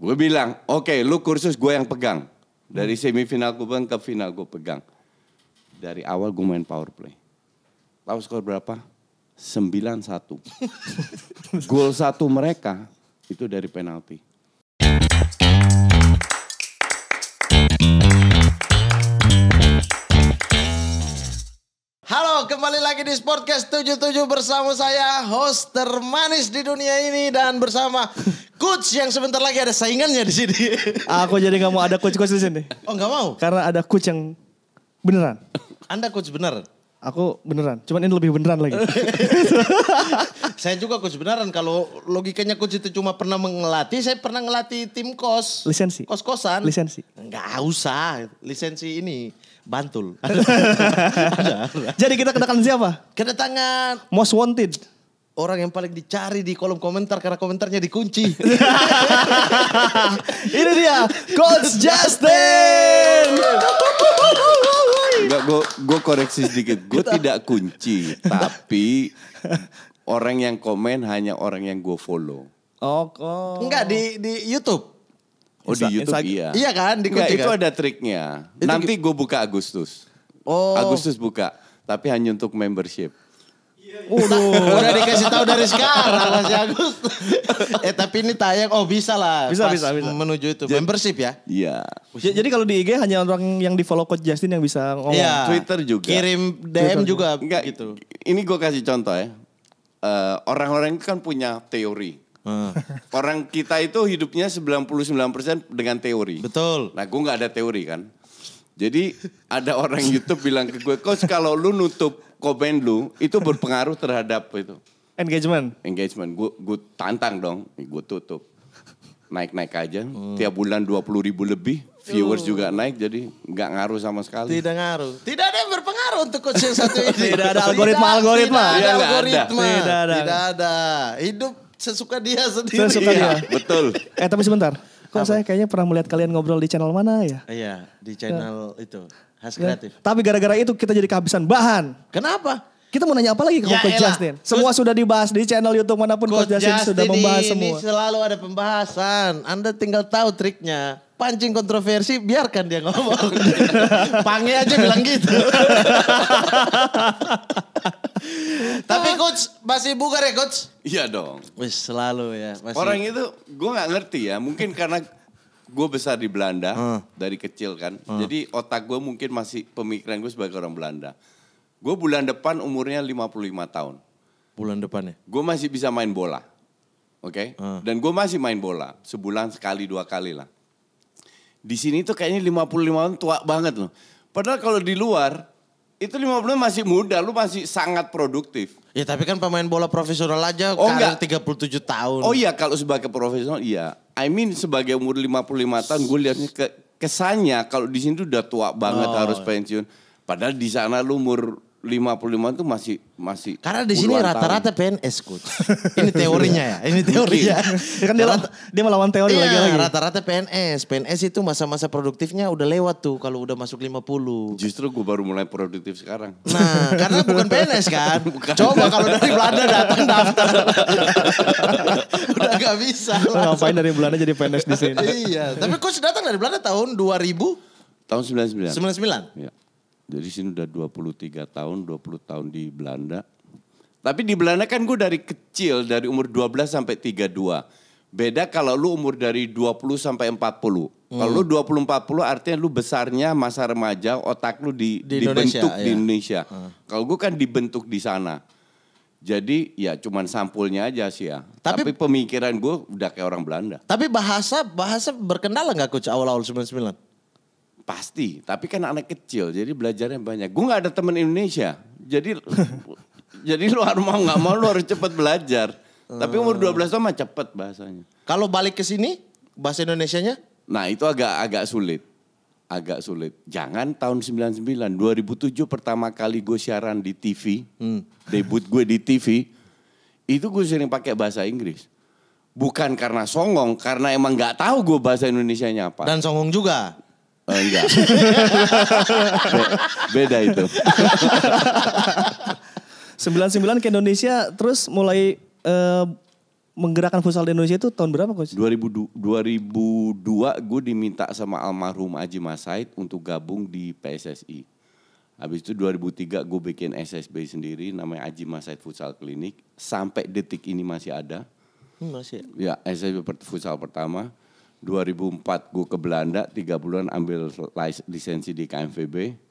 Gue bilang, oke okay, lu kursus gue yang pegang. Dari hmm. semifinal gue bang ke final gue pegang. Dari awal gue main power play. Tahu skor berapa? 9-1. Gol satu mereka itu dari penalti. kembali lagi di Sportcast 77 bersama saya host termanis di dunia ini dan bersama coach yang sebentar lagi ada saingannya di sini. Ah, aku jadi nggak mau ada coach-coach di sini. Oh nggak mau? Karena ada coach yang beneran. Anda coach bener? Aku beneran, cuman ini lebih beneran lagi. saya juga coach beneran. Kalau logikanya coach itu cuma pernah mengelatih, saya pernah ngelatih tim kos. Lisensi. Kos-kosan. Lisensi. nggak usah, lisensi ini Bantul. Jadi kita kedatangan siapa? Kedatangan Most Wanted. Orang yang paling dicari di kolom komentar karena komentarnya dikunci. Ini dia Coach Justin. Enggak, gue gue koreksi sedikit. Gue tidak kunci, tapi orang yang komen hanya orang yang gue follow. Oh, oh. Enggak di di YouTube. Oh Insta di YouTube Insta iya. Iya kan kunci, Itu kan? itu ada triknya. Itu Nanti gue buka Agustus. Oh. Agustus buka, tapi hanya untuk membership. Waduh, udah dikasih tahu dari sekarang Mas Agus. eh tapi ini tayang, oh bisa lah. Bisa, bisa, bisa. Menuju itu. Jadi, membership ya? Iya. Ya, jadi kalau di IG hanya orang yang di follow Coach Justin yang bisa ngomong. Iya. Twitter juga. Kirim DM Twitter juga. juga. Enggak, gitu. Ini gue kasih contoh ya. Eh, orang-orang uh, orang kan punya teori. Uh. Orang kita itu hidupnya 99% dengan teori. Betul. Nah gue gak ada teori kan. Jadi ada orang Youtube bilang ke gue, coach kalau lu nutup komen lu itu berpengaruh terhadap itu. Engagement? Engagement. Gue, gue tantang dong, gue tutup. Naik-naik aja, hmm. tiap bulan 20 ribu lebih. Viewers uh. juga naik jadi gak ngaruh sama sekali. Tidak ngaruh. Tidak ada yang berpengaruh untuk coach yang satu ini. tidak ada algoritma-algoritma. Tidak, algoritma. tidak, ada algoritma. Tidak ada. Tidak ada. Hidup sesuka dia sendiri. Sesuka iya. dia. Betul. Eh tapi sebentar. Kok saya kayaknya pernah melihat kalian ngobrol di channel mana ya? Iya, di channel ya. itu. Khas kreatif. Ya. Tapi gara-gara itu kita jadi kehabisan bahan. Kenapa? Kita mau nanya apa lagi ke ya, Coach Justin? Semua sudah dibahas di channel YouTube manapun Coach, Coach Justin, Justin sudah membahas ini, semua. Ini selalu ada pembahasan. Anda tinggal tahu triknya. Pancing kontroversi, biarkan dia ngomong. Pange aja bilang gitu. Tapi coach masih bugar ya coach? Iya dong. Wih, selalu ya. Masih. Orang itu gue gak ngerti ya. Mungkin karena gue besar di Belanda Hmm. dari kecil kan. Hmm. Jadi otak gue mungkin masih pemikiran gue sebagai orang Belanda. Gue bulan depan umurnya 55 tahun. Bulan depan ya? Gue masih bisa main bola. Oke? Okay? Uh. Dan gue masih main bola. Sebulan sekali, dua kali lah. Di sini tuh kayaknya 55 tahun tua banget loh. Padahal kalau di luar, itu 50 masih muda, lu masih sangat produktif. Ya tapi kan pemain bola profesional aja oh, karir enggak. 37 tahun. Oh iya kalau sebagai profesional iya. I mean sebagai umur 55 tahun gue liatnya ke, kesannya kalau di sini udah tua banget oh, harus pensiun. Padahal di sana lu umur lima puluh lima itu masih masih karena di sini rata-rata PNS coach. Ini teorinya ya, ini teori ya kan dia, rata, dia melawan teori iya, lagi lagi. rata-rata PNS. PNS itu masa-masa produktifnya udah lewat tuh kalau udah masuk lima puluh Justru gue baru mulai produktif sekarang. Nah, karena bukan PNS kan. Bukan. Coba kalau dari Belanda datang daftar. udah gak bisa. Nah, ngapain dari Belanda jadi PNS di sini? iya, tapi coach datang dari Belanda tahun dua ribu tahun sembilan sembilan sembilan sembilan iya. Jadi sini udah 23 tahun, 20 tahun di Belanda. Tapi di Belanda kan gue dari kecil, dari umur 12 sampai 32. Beda kalau lu umur dari 20 sampai 40. Hmm. Kalau lu 20 hmm. 40 artinya lu besarnya masa remaja, otak lu di, di dibentuk ya. di Indonesia. Hmm. Kalau gue kan dibentuk di sana. Jadi ya cuman sampulnya aja sih ya. Tapi, Tapi pemikiran gue udah kayak orang Belanda. Tapi bahasa bahasa berkendala nggak coach awal-awal 99? Pasti, tapi kan anak kecil jadi belajarnya banyak. Gue nggak ada teman Indonesia. Jadi jadi lu harus mau nggak mau lu harus cepet belajar. Tapi umur 12 tahun mah cepet bahasanya. Kalau balik ke sini bahasa Indonesia nya Nah itu agak agak sulit. Agak sulit. Jangan tahun 99, 2007 pertama kali gue siaran di TV. Hmm. Debut gue di TV. Itu gue sering pakai bahasa Inggris. Bukan karena songong, karena emang nggak tahu gue bahasa Indonesia nya apa. Dan songong juga? Oh, enggak. Be beda itu. 99 ke Indonesia terus mulai uh, menggerakkan futsal di Indonesia itu tahun berapa coach? 2000, 2002 gue diminta sama almarhum Aji Masaid untuk gabung di PSSI. Habis itu 2003 gue bikin SSB sendiri namanya Aji Masaid Futsal Klinik. Sampai detik ini masih ada. Hmm, masih. Ya SSB futsal pertama. 2004 gue ke Belanda, tiga bulan ambil lisensi di KMVB.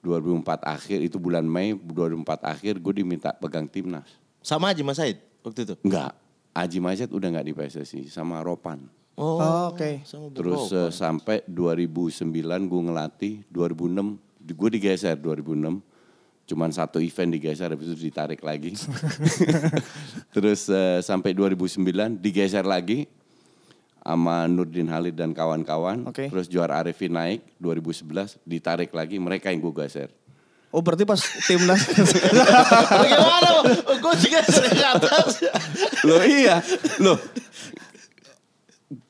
2004 akhir, itu bulan Mei 2004 akhir gue diminta pegang timnas. Sama Haji Mas Said waktu itu? Enggak, Haji Mas Said udah gak di PSSI, sama Ropan. Oh, oh oke. Okay. Terus uh, sampai 2009 gue ngelatih, 2006 gue digeser 2006 cuman satu event digeser habis itu ditarik lagi. Terus uh, sampai 2009 digeser lagi sama Nurdin Halid dan kawan-kawan. Okay. Terus juara Arifin naik 2011 ditarik lagi mereka yang gue geser. Oh berarti pas timnas Bagaimana oh, Gue juga sering atas Loh iya Loh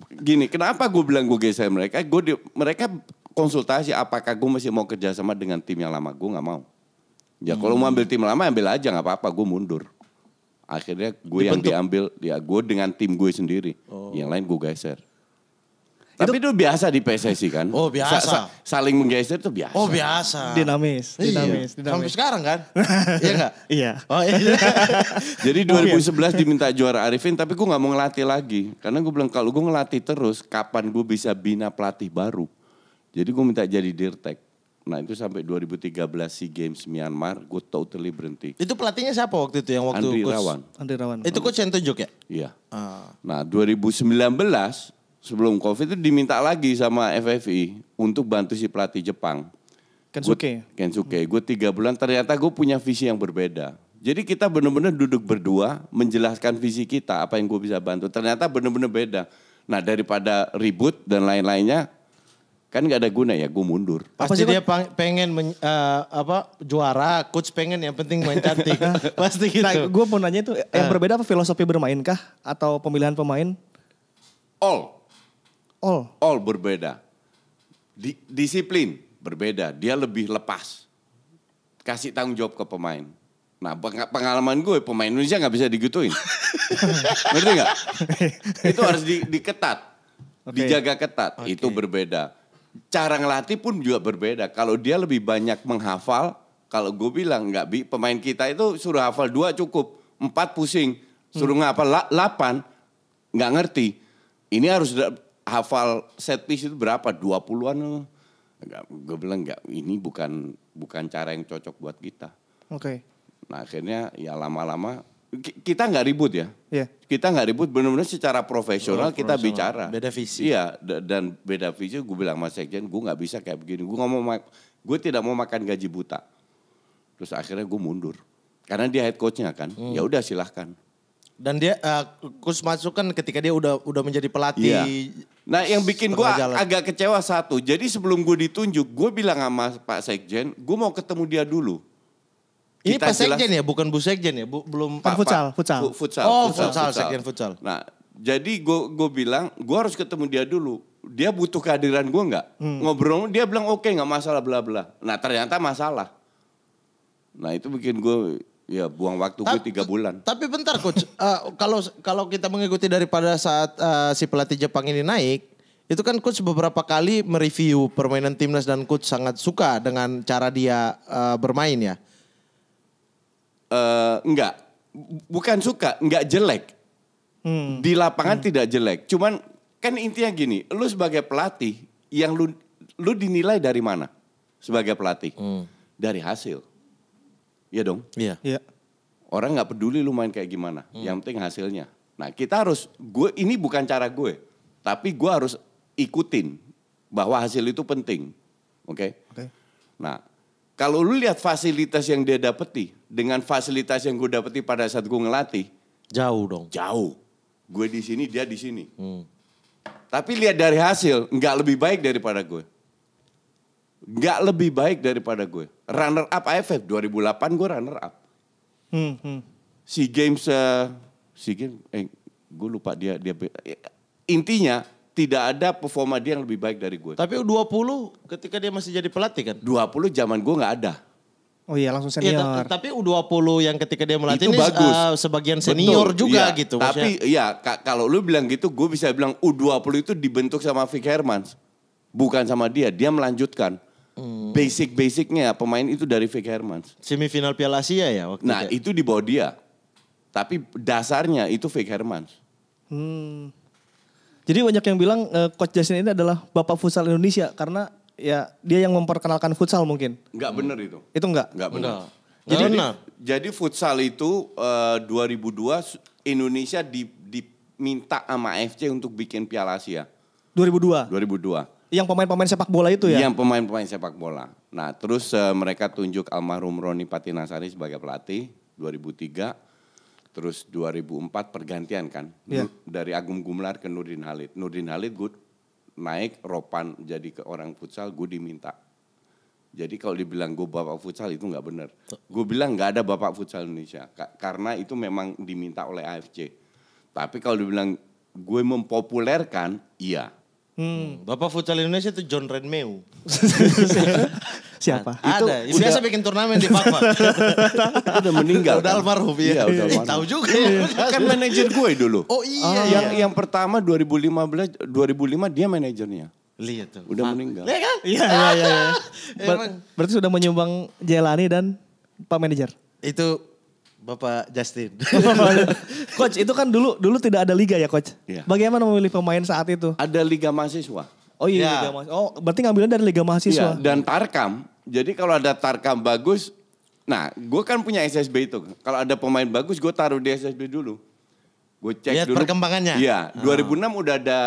Gini kenapa gue bilang gue geser mereka Gue di, Mereka konsultasi apakah gue masih mau kerja sama dengan tim yang lama Gue gak mau Ya kalau hmm. mau ambil tim lama ambil aja gak apa-apa gue mundur akhirnya gue yang diambil ya gue dengan tim gue sendiri oh. yang lain gue geser tapi itu, biasa di PSSI kan? Oh biasa. Sa -sa saling menggeser itu biasa. Oh biasa. Dinamis, iya. dinamis, iya. dinamis. Sampai sekarang kan? iya gak? Iya. Oh iya. Jadi 2011 diminta juara Arifin tapi gue gak mau ngelatih lagi. Karena gue bilang kalau gue ngelatih terus kapan gue bisa bina pelatih baru. Jadi gue minta jadi dirtek. Nah itu sampai 2013 SEA Games Myanmar, gue totally berhenti. Itu pelatihnya siapa waktu itu yang waktu Andri Rawan. Andri Rawan. Itu coach yang tunjuk ya? Iya. Ah. Nah 2019 sebelum COVID itu diminta lagi sama FFI untuk bantu si pelatih Jepang. Kensuke. Gua, Kensuke. Gue tiga bulan ternyata gue punya visi yang berbeda. Jadi kita benar-benar duduk berdua menjelaskan visi kita apa yang gue bisa bantu. Ternyata benar-benar beda. Nah daripada ribut dan lain-lainnya kan nggak ada guna ya gue mundur pasti dia pengen men, uh, apa juara coach pengen yang penting main cantik nah, pasti gitu nah, gue mau nanya itu yang uh. berbeda apa filosofi bermain kah atau pemilihan pemain all all all berbeda Di, disiplin berbeda dia lebih lepas kasih tanggung jawab ke pemain Nah pengalaman gue pemain Indonesia gak bisa digituin, ngerti gak? itu harus di, diketat, okay. dijaga ketat. Okay. Itu berbeda cara ngelatih pun juga berbeda. Kalau dia lebih banyak menghafal, kalau gue bilang nggak bi, pemain kita itu suruh hafal dua cukup, empat pusing, suruh hmm. ngapa delapan nggak ngerti. Ini harus hafal set piece itu berapa? 20-an. Gue bilang nggak, ini bukan bukan cara yang cocok buat kita. Oke. Okay. Nah akhirnya ya lama-lama kita nggak ribut ya. Yeah. Kita nggak ribut, benar-benar secara profesional oh, kita profesional. bicara. Beda visi. Iya, dan beda visi. Gue bilang sama Sekjen, gue nggak bisa kayak begini. Gue mau gue tidak mau makan gaji buta. Terus akhirnya gue mundur, karena dia head coachnya kan. Hmm. Ya udah silahkan. Dan dia uh, eh, kus masuk kan ketika dia udah udah menjadi pelatih. Iya. Nah yang bikin gue agak kecewa satu. Jadi sebelum gue ditunjuk, gue bilang sama Pak Sekjen, gue mau ketemu dia dulu ini Pak Sekjen ya, bukan Bu Sekjen ya, bu, belum kan Pak, futsal, futsal. futsal. Oh, futsal, futsal, futsal. Sekjen futsal. Nah, jadi gue gue bilang gue harus ketemu dia dulu. Dia butuh kehadiran gue nggak? Hmm. Ngobrol dia bilang oke okay, nggak masalah bla bla. Nah ternyata masalah. Nah itu bikin gue ya buang waktu gue tiga bulan. Tapi bentar coach, uh, kalau kalau kita mengikuti daripada saat uh, si pelatih Jepang ini naik, itu kan coach beberapa kali mereview permainan timnas dan coach sangat suka dengan cara dia uh, bermain ya uh, enggak bukan suka, enggak jelek. Hmm. Di lapangan hmm. tidak jelek. Cuman kan intinya gini, lu sebagai pelatih yang lu lu dinilai dari mana? Sebagai pelatih. Hmm. Dari hasil. Iya dong? Iya. Yeah. Yeah. Orang nggak peduli lu main kayak gimana, hmm. yang penting hasilnya. Nah, kita harus gue ini bukan cara gue, tapi gue harus ikutin bahwa hasil itu penting. Oke? Okay? Okay. Nah, kalau lu lihat fasilitas yang dia dapeti, dengan fasilitas yang gue dapetin pada saat gue ngelatih. Jauh dong. Jauh. Gue di sini, dia di sini. Hmm. Tapi lihat dari hasil, nggak lebih baik daripada gue. Nggak lebih baik daripada gue. Runner up AFF 2008 gue runner up. Hmm, hmm. Si Games, uh, eh, si game eh, gue lupa dia dia intinya tidak ada performa dia yang lebih baik dari gue. Tapi U20 ketika dia masih jadi pelatih kan? 20 zaman gue gak ada. Oh iya langsung iya, senior. Ya, tapi U20 yang ketika dia melatih itu ini bagus. Uh, sebagian senior Betul. juga ya, gitu. Tapi maksudnya. ya kalau lu bilang gitu gue bisa bilang U20 itu dibentuk sama Vic Hermans. Bukan sama dia, dia melanjutkan. Hmm. Basic-basicnya pemain itu dari Vic Hermans. Semifinal Piala Asia ya waktu Nah itu, ya? itu di bawah dia. Tapi dasarnya itu Vic Hermans. Hmm. Jadi banyak yang bilang uh, Coach Jason ini adalah bapak futsal Indonesia karena ya dia yang memperkenalkan futsal mungkin. Enggak benar itu. Itu enggak? Enggak benar. Jadi, benar. jadi futsal itu uh, eh, 2002 Indonesia di, diminta sama AFC untuk bikin Piala Asia. 2002. 2002. Yang pemain-pemain sepak bola itu ya? Yang pemain-pemain sepak bola. Nah, terus uh, mereka tunjuk almarhum Roni Patinasari sebagai pelatih 2003. Terus 2004 pergantian kan yeah. dari Agung Gumelar ke Nurdin Halid. Nurdin Halid good naik Ropan jadi ke orang futsal gue diminta jadi kalau dibilang gue bapak futsal itu nggak benar gue bilang nggak ada bapak futsal Indonesia karena itu memang diminta oleh AFC tapi kalau dibilang gue mempopulerkan iya Hmm. Bapak futsal Indonesia itu John Renmeu. Siapa? Nah, ada. Itu biasa udah... bikin turnamen di Pak udah meninggal. Udah kan? almarhum ya. Iya, udah almarhum. Tahu juga. Iya. Ya. kan manajer gue dulu. Oh iya. Oh, ah. yang iya. yang pertama 2015 2005 dia manajernya. Lihat tuh. Udah meninggal. Iya kan? Iya, iya, iya. Ya. Ber berarti sudah menyumbang Jelani dan Pak Manajer. Itu Bapak Justin. coach, itu kan dulu dulu tidak ada liga ya, coach. Ya. Bagaimana memilih pemain saat itu? Ada liga mahasiswa. Oh iya, ya. liga mahasiswa. Oh, berarti ngambilnya dari liga mahasiswa. Ya. Dan Tarkam jadi kalau ada Tarkam bagus, nah gue kan punya SSB itu. Kalau ada pemain bagus gue taruh di SSB dulu. Gue cek Lihat dulu. perkembangannya? Iya, oh. Ah. 2006 udah ada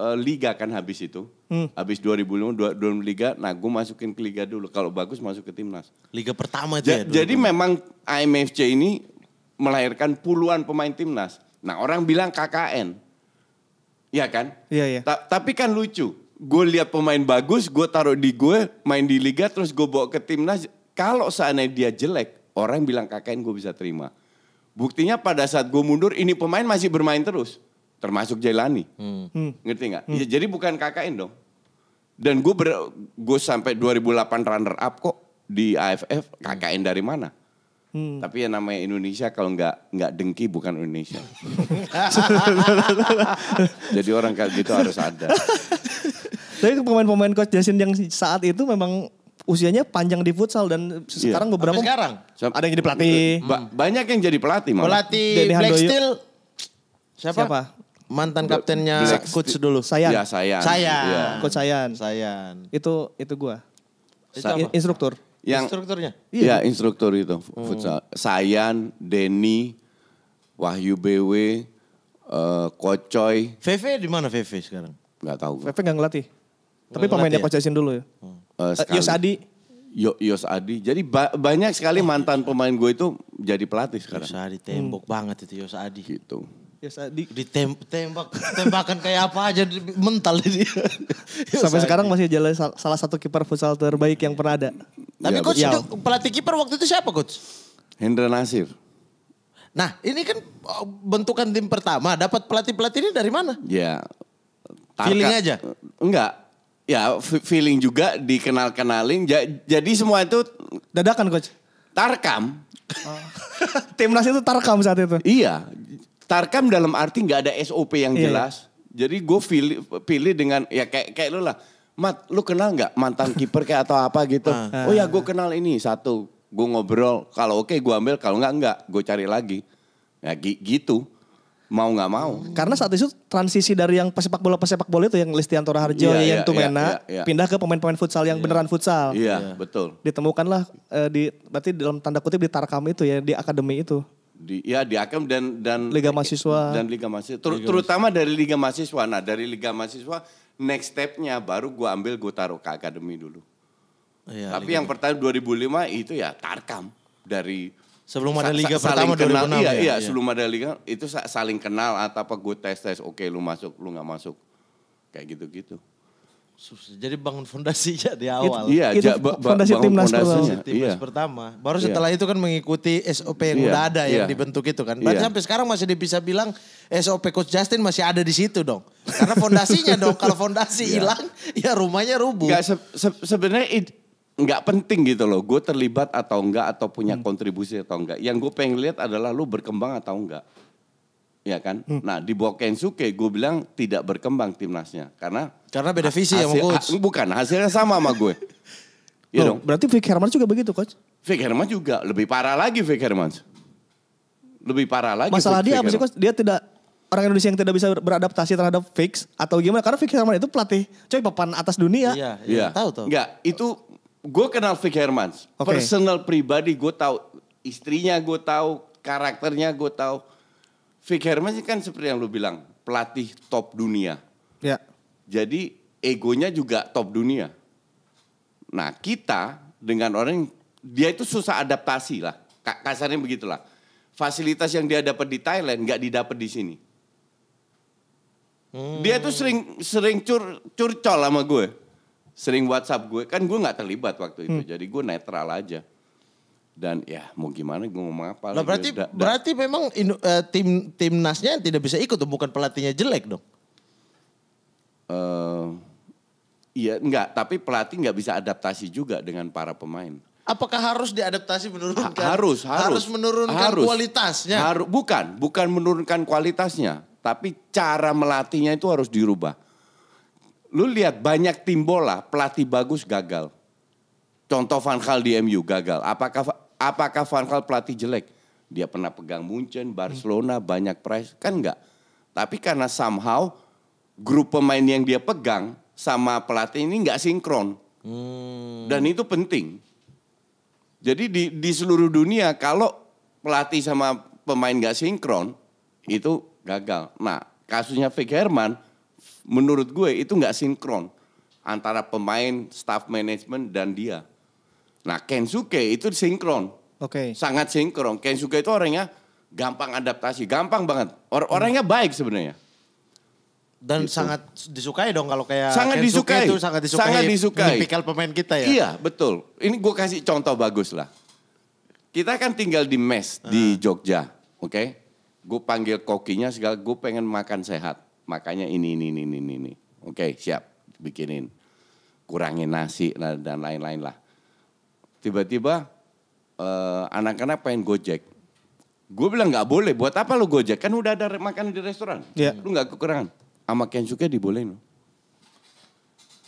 uh, liga kan habis itu. Hmm. Habis 2005, 2006 liga, nah gue masukin ke liga dulu. Kalau bagus masuk ke timnas. Liga pertama aja. ja ya? Jadi memang IMFC ini melahirkan puluhan pemain timnas. Nah orang bilang KKN. Iya kan? Iya, iya. Ta tapi kan lucu gue lihat pemain bagus, gue taruh di gue main di liga terus gue bawa ke timnas. Kalau seandainya dia jelek, orang bilang KKN gue bisa terima. Buktinya pada saat gue mundur, ini pemain masih bermain terus, termasuk Jailani. Hmm. hmm. Ngerti nggak? Hmm. Ya, jadi bukan KKN dong. Dan gue ber, gue sampai 2008 runner up kok di AFF KKN dari mana? Hmm. Tapi yang namanya Indonesia kalau nggak nggak dengki bukan Indonesia. Jadi orang kayak gitu harus ada. Tapi pemain-pemain coach Jasin yang saat itu memang usianya panjang di futsal dan iya. sekarang beberapa sekarang ada yang jadi pelatih. Ba banyak yang jadi pelatih malah. Pelatih Black Handoyo. Steel. Siapa? Siapa? Mantan kaptennya Black coach dulu. Sayan. Ya, Sayan. Sayan. Ya. Coach Sayan. Sayan. Itu itu gue instruktur yang instrukturnya. Iya, iya. instruktur itu hmm. futsal. Sayan, Denny, Wahyu BW, uh, eh, Kocoy. VV di mana VV sekarang? Gak tahu. VV gak ngelatih. gak Tapi pemainnya ya? Kocesin dulu ya. Hmm. Uh, Yos Adi. Yo, Yos Adi. Jadi ba banyak sekali mantan pemain gue itu jadi pelatih sekarang. Yos Adi tembok hmm. banget itu Yos Adi. Gitu. Yos Adi. Ditembak, tembak, tembakan kayak apa aja mental dia. Sampai Adi. sekarang masih jalan salah satu kiper futsal terbaik yang pernah ada. Tapi ya, coach ya. pelatih kiper waktu itu siapa coach? Hendra Nasir. Nah, ini kan oh, bentukan tim pertama. Dapat pelatih-pelatih ini dari mana? Ya. Tarka, feeling aja? Enggak. Ya, feeling juga dikenal-kenalin. Jadi semua itu dadakan coach. Tarkam. Oh. Timnas itu tarkam saat itu. Iya. Tarkam dalam arti nggak ada SOP yang iya, iya. jelas. Iya. Jadi gue pilih, pilih dengan ya kayak kayak lu lah Mat, lu kenal nggak mantan kiper kayak atau apa gitu? Ah. Oh ya, gue kenal ini satu. Gue ngobrol. Kalau oke, okay, gue ambil. Kalau nggak, nggak. Gue cari lagi. Ya gitu. Mau nggak mau. Karena saat itu transisi dari yang pesepak bola pesepak bola itu yang Listianto Harjo yeah, yang yeah, Tumena, yeah, yeah, iya. pindah ke pemain-pemain futsal yang iya. beneran futsal. Iya, yeah, yeah. betul. Ditemukanlah uh, di berarti dalam tanda kutip di Tarkam itu ya, di akademi itu di ya di Akem dan dan Liga Mahasiswa dan Liga Mahasiswa ter, terutama dari Liga Mahasiswa. Nah, dari Liga Mahasiswa next stepnya baru gue ambil gue taruh ke akademi dulu. Iya, Tapi Liga yang pertama 2005 itu ya Tarkam dari sebelum ada liga sa pertama kenal, 2006 iya, ya. Iya, iya, sebelum ada liga itu saling kenal atau ah, apa gue tes tes oke okay, lu masuk lu nggak masuk kayak gitu-gitu. Jadi bangun fondasinya di gitu. awal. iya, itu, ba fondasi timnas pertama. Timnas iya. pertama. Baru iya. setelah iya. itu kan mengikuti SOP yang iya. udah ada iya. yang dibentuk itu kan. Berarti iya. sampai sekarang masih bisa bilang SOP Coach Justin masih ada di situ dong. Karena fondasinya dong. Kalau fondasi iya. hilang, ya rumahnya rubuh. Gak se se sebenarnya nggak penting gitu loh. Gue terlibat atau enggak atau punya hmm. kontribusi atau enggak. Yang gue pengen lihat adalah lu berkembang atau enggak. Ya kan? Hmm. Nah di bawah Kensuke gue bilang tidak berkembang timnasnya. Karena karena beda visi ya sama coach. Ha, bukan, hasilnya sama sama gue. Ya Loh, Berarti Vic Hermans juga begitu coach? Vic Hermans juga, lebih parah lagi Vic Hermans Lebih parah lagi. Masalah dia apa sih coach? Dia tidak orang Indonesia yang tidak bisa beradaptasi terhadap fix atau gimana? Karena Vic Hermans itu pelatih coy papan atas dunia. Iya, iya. Ya. Tahu tuh. Enggak, itu gue kenal Vic Hermans Okay. Personal pribadi gue tahu istrinya gue tahu, karakternya gue tahu. Vic Hermans sih kan seperti yang lu bilang, pelatih top dunia. Ya. Jadi egonya juga top dunia. Nah kita dengan orang dia itu susah adaptasi lah. Kasarnya begitulah. Fasilitas yang dia dapat di Thailand nggak didapat di sini. Hmm. Dia itu sering sering cur curcol sama gue. Sering WhatsApp gue. Kan gue nggak terlibat waktu itu. Hmm. Jadi gue netral aja dan ya mau gimana gue ngomong apa Nah, berarti da, da. berarti memang uh, tim timnasnya tidak bisa ikut bukan pelatihnya jelek dong uh, iya enggak, tapi pelatih nggak bisa adaptasi juga dengan para pemain. Apakah harus diadaptasi menurunkan? Ha, harus, harus. Harus menurunkan harus, kualitasnya. Haru, bukan, bukan menurunkan kualitasnya, tapi cara melatihnya itu harus dirubah. Lu lihat banyak tim bola pelatih bagus gagal. Contoh Van Gaal di MU gagal. Apakah apakah Van Gaal pelatih jelek? Dia pernah pegang Munchen, Barcelona, hmm. banyak prize, kan enggak. Tapi karena somehow grup pemain yang dia pegang sama pelatih ini nggak sinkron. Hmm. Dan itu penting. Jadi di, di seluruh dunia kalau pelatih sama pemain nggak sinkron itu gagal. Nah kasusnya Vic Herman menurut gue itu nggak sinkron antara pemain, staff management dan dia. Nah Kensuke itu sinkron. Oke. Okay. Sangat sinkron. Kensuke itu orangnya gampang adaptasi, gampang banget. Or orangnya baik sebenarnya dan gitu. sangat disukai dong kalau kayak sangat disukai itu sangat disukai. Sangat disukai. Tipikal pemain kita ya. Iya betul. Ini gue kasih contoh bagus lah. Kita kan tinggal di mes hmm. di Jogja, oke? Okay? Gue panggil kokinya segala. Gue pengen makan sehat. Makanya ini ini ini ini ini. Oke okay, siap bikinin. Kurangin nasi dan lain-lain lah. Tiba-tiba uh, anak-anak pengen gojek. Gue bilang nggak boleh. Buat apa lo gojek? Kan udah ada makan di restoran. Yeah. Lu nggak kekurangan sama Kensuke dibolehin.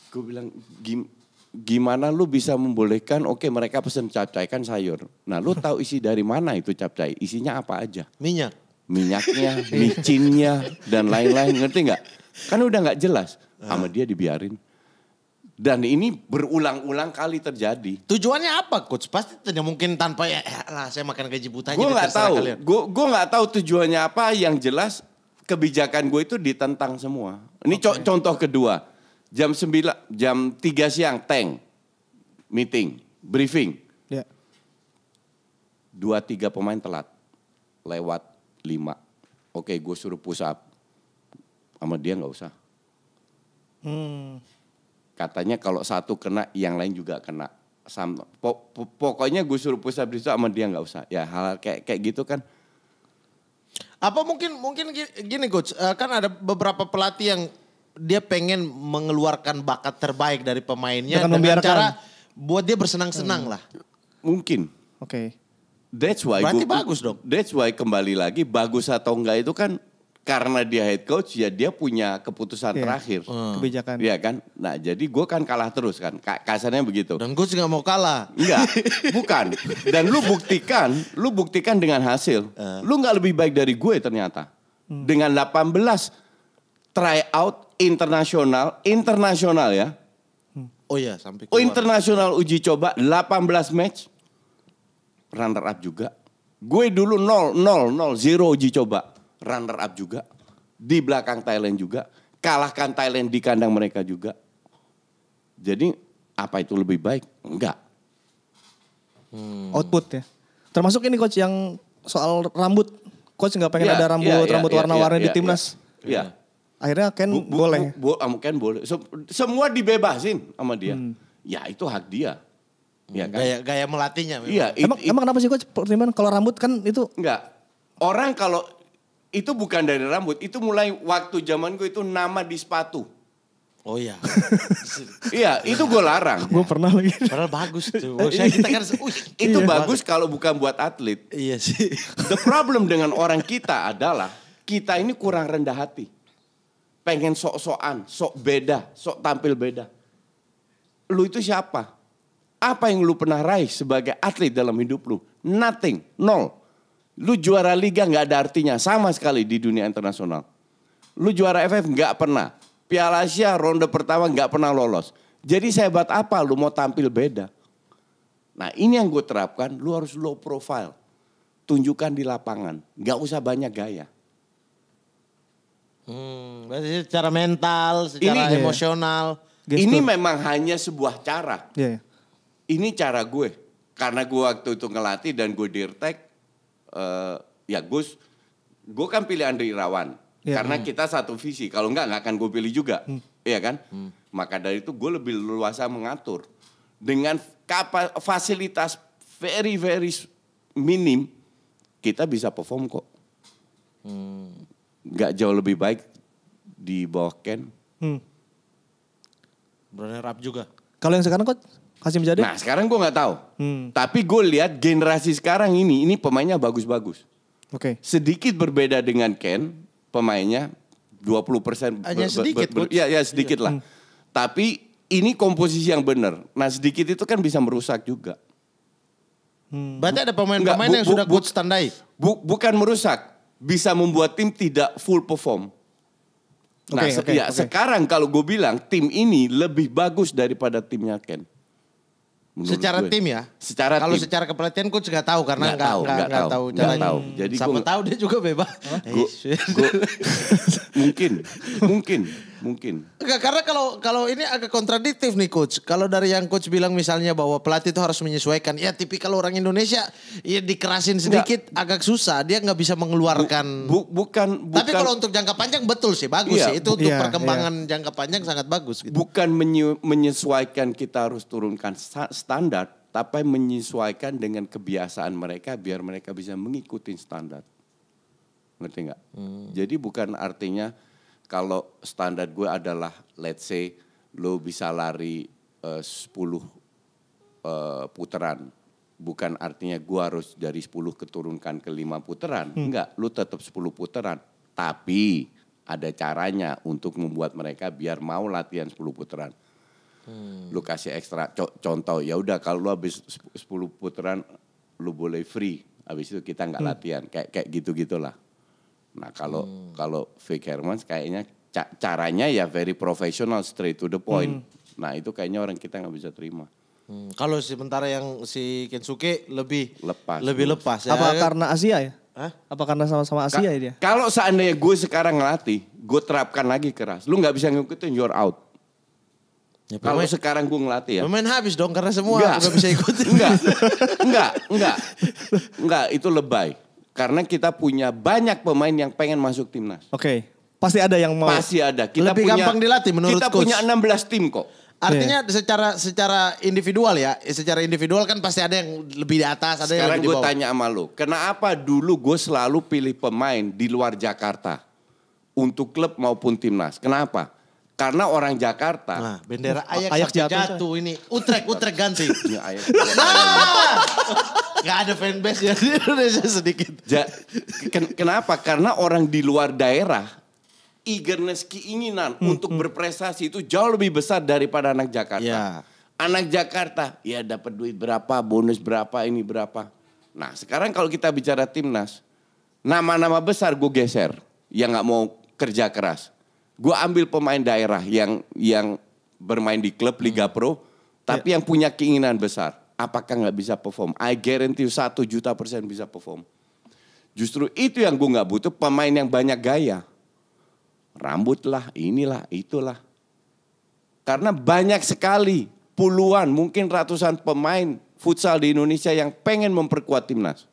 Gue bilang Gim gimana lu bisa membolehkan oke okay, mereka pesen capcai kan sayur. Nah, lu tahu isi dari mana itu capcai? Isinya apa aja? Minyak. Minyaknya, micinnya dan lain-lain ngerti nggak? Kan udah nggak jelas. Ah. Sama dia dibiarin. Dan ini berulang-ulang kali terjadi. Tujuannya apa, coach? Pasti tidak mungkin tanpa ya eh, lah saya makan gaji buta. Gue nggak tahu. Gue gue nggak tahu tujuannya apa. Yang jelas kebijakan gue itu ditentang semua. Ini okay. co contoh kedua. Jam 9 jam 3 siang tank meeting, briefing. Yeah. Dua tiga pemain telat. Lewat lima. Oke, gue suruh pusat Sama dia nggak usah. Hmm. Katanya kalau satu kena, yang lain juga kena. Sama, po, po, pokoknya gue suruh pusat up sama dia nggak usah. Ya hal kayak kayak gitu kan apa mungkin mungkin gini coach, eh, kan ada beberapa pelatih yang dia pengen mengeluarkan bakat terbaik dari pemainnya dengan, dengan cara buat dia bersenang-senang hmm. lah. Mungkin. Oke. Okay. That's why. Berarti gua, bagus dong. That's why kembali lagi bagus atau enggak itu kan karena dia head coach ya dia punya keputusan yeah. terakhir hmm. kebijakan ya kan nah jadi gue kan kalah terus kan kasarnya begitu dan gue nggak mau kalah enggak bukan dan lu buktikan lu buktikan dengan hasil uh. lu nggak lebih baik dari gue ternyata hmm. dengan 18 tryout internasional internasional ya hmm. oh ya sampai oh, keluar. internasional uji coba 18 match runner up juga gue dulu 0 0 0 0 uji coba runner up juga, di belakang Thailand juga, kalahkan Thailand di kandang mereka juga. Jadi apa itu lebih baik? Enggak. Hmm. Output ya. Termasuk ini coach yang soal rambut. Coach nggak pengen yeah, ada rambut yeah, yeah, rambut iya, warna-warni yeah, yeah, di timnas. ya Yeah. Iya. Akhirnya Ken bu, bu, boleh. Bu, bu, Ken boleh. Semua dibebasin sama dia. Hmm. Ya itu hak dia. Hmm. Ya, kan? gaya, gaya melatihnya. Iya. It, emang, it, emang kenapa sih coach pertimbangan kalau rambut kan itu? Enggak. Orang kalau itu bukan dari rambut, itu mulai waktu zaman gue itu nama di sepatu. Oh iya. iya, itu gue larang. Gue pernah lagi. Padahal bagus tuh. Saya iya. kita kan uh, itu iya. bagus kalau bukan buat atlet. Iya sih. The problem dengan orang kita adalah kita ini kurang rendah hati. Pengen sok-sokan, sok beda, sok tampil beda. Lu itu siapa? Apa yang lu pernah raih sebagai atlet dalam hidup lu? Nothing, nol. Lu juara liga nggak ada artinya sama sekali di dunia internasional. Lu juara FF nggak pernah. Piala Asia ronde pertama nggak pernah lolos. Jadi saya buat apa lu mau tampil beda? Nah ini yang gue terapkan, lu harus low profile. Tunjukkan di lapangan, nggak usah banyak gaya. Hmm, secara mental, secara ini, emosional. Iya. Ini memang hanya sebuah cara. Iya, iya. Ini cara gue. Karena gue waktu itu ngelatih dan gue dirtek, uh, ya Gus, gue kan pilih Andri Rawan ya, karena hmm. kita satu visi. Kalau enggak nggak akan gue pilih juga, hmm. iya kan? Hmm. Maka dari itu gue lebih luasa mengatur dengan kapa fasilitas very very minim kita bisa perform kok. Hmm. Gak jauh lebih baik di bawah Ken. Hmm. Berani rap juga. Kalau yang sekarang kok Kasim Nah sekarang gue nggak tahu. Hmm. Tapi gue lihat generasi sekarang ini, ini pemainnya bagus-bagus. Oke. Okay. Sedikit berbeda dengan Ken, pemainnya 20 persen. Hanya sedikit. Ber, ber, ya, ya sedikit iya. lah. Hmm. Tapi ini komposisi yang benar. Nah sedikit itu kan bisa merusak juga. Hmm. Berarti ada pemain-pemain yang bu, sudah bu, good standai. Bu, bukan merusak, bisa membuat tim tidak full perform. Nah, okay, se okay, ya, okay. sekarang kalau gue bilang tim ini lebih bagus daripada timnya Ken secara gue. tim ya secara kalau secara kepelatihan gue juga tahu karena nggak tahu nggak tahu, tahu gak tahu jadi sama gua, tahu dia juga bebas gua, gua, mungkin mungkin Mungkin. Enggak, karena kalau kalau ini agak kontradiktif nih coach. Kalau dari yang coach bilang misalnya bahwa pelatih itu harus menyesuaikan. Ya tipikal orang Indonesia ya dikerasin sedikit enggak. agak susah. Dia nggak bisa mengeluarkan. Bu, bu, bukan, bukan. Tapi kalau untuk jangka panjang betul sih bagus iya, sih. Itu untuk iya, perkembangan iya. jangka panjang sangat bagus. Gitu. Bukan menyu, menyesuaikan kita harus turunkan standar. Tapi menyesuaikan dengan kebiasaan mereka biar mereka bisa mengikuti standar. Ngerti nggak? Hmm. Jadi bukan artinya kalau standar gue adalah let's say lo bisa lari uh, 10 uh, putaran bukan artinya gue harus dari 10 keturunkan ke 5 putaran hmm. enggak lo tetap 10 putaran tapi ada caranya untuk membuat mereka biar mau latihan 10 putaran hmm. lo kasih ekstra co contoh ya udah kalau lo habis 10 putaran lo boleh free habis itu kita nggak hmm. latihan kayak kayak gitu gitulah Nah kalau hmm. kalau Vic Hermans kayaknya ca caranya ya very professional, straight to the point. Hmm. Nah itu kayaknya orang kita nggak bisa terima. Hmm. Kalau sementara yang si Kensuke lebih lepas, lebih lepas. Ya. Apa kan? karena Asia ya? Hah? Apa karena sama-sama Asia Ka ya dia? Kalau seandainya gue sekarang ngelatih, gue terapkan lagi keras. Lu nggak bisa ngikutin, you're out. Ya, kalau sekarang gue ngelatih ya. Pemain habis dong karena semua nggak bisa ikutin. enggak, enggak, enggak, enggak. Enggak, itu lebay. Karena kita punya banyak pemain yang pengen masuk timnas. Oke. Okay. Pasti ada yang mau. Pasti ada. Kita Lebih punya, gampang dilatih menurut kita coach. Kita punya 16 tim kok. Artinya yeah. secara secara individual ya, secara individual kan pasti ada yang lebih di atas, ada Sekarang yang lebih gue tanya sama lu, kenapa dulu gue selalu pilih pemain di luar Jakarta untuk klub maupun timnas? Kenapa? Karena orang Jakarta. Nah, bendera ayak, ayak jatuh, jatuh ini. Utrek, utrek ganti. ya, ayak, nah! Gak ada fanbase ya di Indonesia sedikit. Ja, ken, kenapa? Karena orang di luar daerah eagerness keinginan hmm, untuk hmm. berprestasi itu jauh lebih besar daripada anak Jakarta. Ya. Anak Jakarta ya dapat duit berapa, bonus berapa, ini berapa. Nah sekarang kalau kita bicara timnas, nama-nama besar gue geser yang nggak mau kerja keras. Gue ambil pemain daerah yang yang bermain di klub Liga Pro, tapi yeah. yang punya keinginan besar. Apakah nggak bisa perform? I guarantee satu juta persen bisa perform. Justru itu yang gue nggak butuh pemain yang banyak gaya. Rambut lah, inilah, itulah. Karena banyak sekali, puluhan, mungkin ratusan pemain futsal di Indonesia yang pengen memperkuat timnas.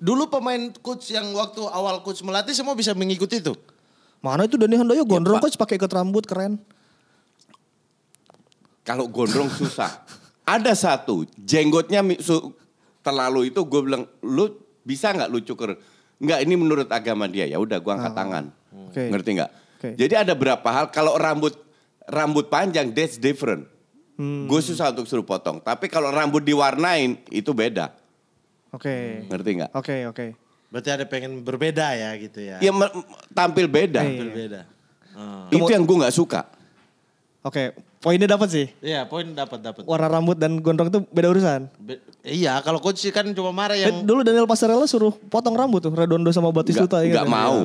Dulu pemain coach yang waktu awal coach melatih semua bisa mengikuti itu? Mana itu Dani Handoyo ya, gondrong ya, kok pakai ikat rambut keren. Kalau gondrong susah. Ada satu jenggotnya terlalu itu gue bilang lu bisa nggak lu cukur? Nggak. ini menurut agama dia ya udah gue angkat oh. tangan. Okay. Ngerti nggak? Okay. Jadi ada berapa hal kalau rambut rambut panjang that's different. Hmm. Gue susah untuk suruh potong. Tapi kalau rambut diwarnain itu beda. Oke. Okay. Ngerti nggak? Oke okay, oke. Okay. Berarti ada pengen berbeda ya gitu ya. Iya tampil beda. Tampil iya. beda. Hmm. Itu yang gue gak suka. Oke, okay. poinnya dapat sih. Iya, poin dapat dapat. Warna rambut dan gondrong itu beda urusan. Be iya, kalau coach sih kan cuma marah eh, yang. Dulu Daniel Pasarella suruh potong rambut tuh, Redondo sama Batistuta. Gak, iya gak kan? mau.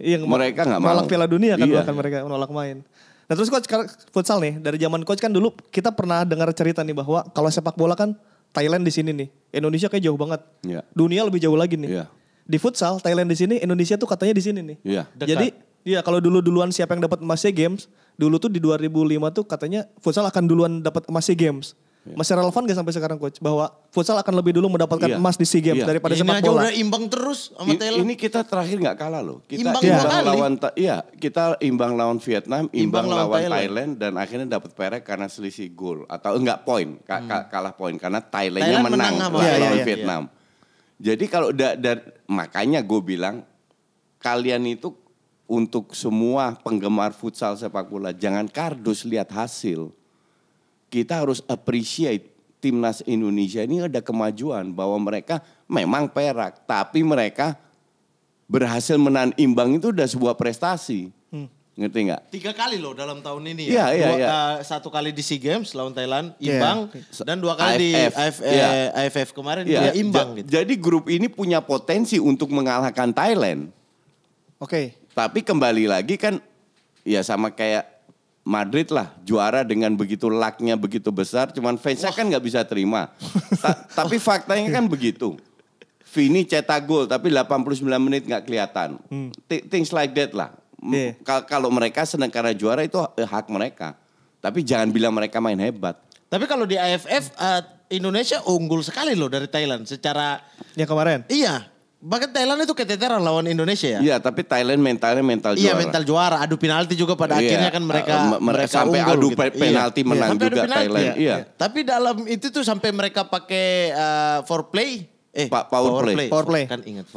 Iya, iya mereka nggak mau. Malak Piala Dunia kan iya. kan mereka menolak main. Nah terus coach futsal nih dari zaman coach kan dulu kita pernah dengar cerita nih bahwa kalau sepak bola kan Thailand di sini nih, Indonesia kayak jauh banget. Yeah. Dunia lebih jauh lagi nih. Yeah di futsal Thailand di sini, Indonesia tuh katanya di sini nih. Iya. Jadi iya kalau dulu duluan siapa yang dapat emasnya games, dulu tuh di 2005 tuh katanya futsal akan duluan dapat emasnya games. Iya. Masih relevan gak sampai sekarang coach bahwa futsal akan lebih dulu mendapatkan iya. emas di SEA Games iya. daripada ini sepak bola. Ini udah imbang terus sama Thailand. Ini kita terakhir nggak kalah loh. Kita imbang, imbang lawan iya, kita imbang lawan Vietnam, imbang, imbang lawan Thailand. Thailand dan akhirnya dapat perak karena selisih gol atau enggak poin, hmm. kalah poin karena Thailandnya Thailand menang, menang lawan iya, iya, iya, Vietnam. Iya. Jadi kalau da, da, makanya gue bilang kalian itu untuk semua penggemar futsal sepak bola jangan kardus lihat hasil. Kita harus appreciate timnas Indonesia ini ada kemajuan bahwa mereka memang perak tapi mereka berhasil menahan imbang itu udah sebuah prestasi. Ngerti nggak? Tiga kali loh dalam tahun ini ya. Iya, iya, iya. Uh, satu kali di SEA Games lawan Thailand iya. imbang yeah. dan dua kali AFF. di AFF, yeah. AFF iya. kemarin yeah. dia imbang ja gitu. Jadi grup ini punya potensi untuk mengalahkan Thailand. Oke. Okay. Tapi kembali lagi kan ya sama kayak Madrid lah juara dengan begitu lucknya begitu besar cuman fansnya kan nggak bisa terima. Ta tapi faktanya kan begitu. Vini cetak gol tapi 89 menit nggak kelihatan. Hmm. things like that lah Yeah. Kalau mereka senang karena juara itu eh, hak mereka. Tapi jangan bilang mereka main hebat. Tapi kalau di AFF uh, eh, Indonesia unggul sekali loh dari Thailand secara ya kemarin. Iya. Bahkan Thailand itu keteteran lawan Indonesia ya. Iya, tapi Thailand mentalnya mental iya, juara. Iya, mental juara. Adu penalti juga pada iya. akhirnya kan mereka uh, mereka sampai unggul, adu gitu. Iya. penalti iya. menang iya. juga penalti, Thailand. Iya. iya. Tapi dalam itu tuh sampai mereka pakai uh, foreplay eh pa power, power play. play. Power play. Kan ingat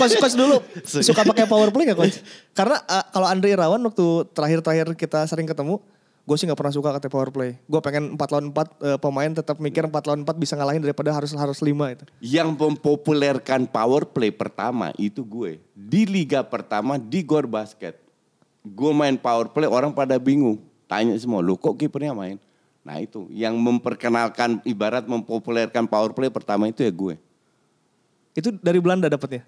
coach coach dulu suka pakai power play gak coach? Karena uh, kalau Andre Rawan waktu terakhir-terakhir kita sering ketemu, gue sih nggak pernah suka kata power play. Gue pengen empat lawan 4 uh, eh, pemain tetap mikir empat lawan 4 bisa ngalahin daripada harus harus 5 itu. Yang mempopulerkan power play pertama itu gue. Di liga pertama di Gor Basket. Gue main power play orang pada bingung. Tanya semua, lu kok kipernya main? Nah itu yang memperkenalkan ibarat mempopulerkan power play pertama itu ya gue. Itu dari Belanda dapatnya?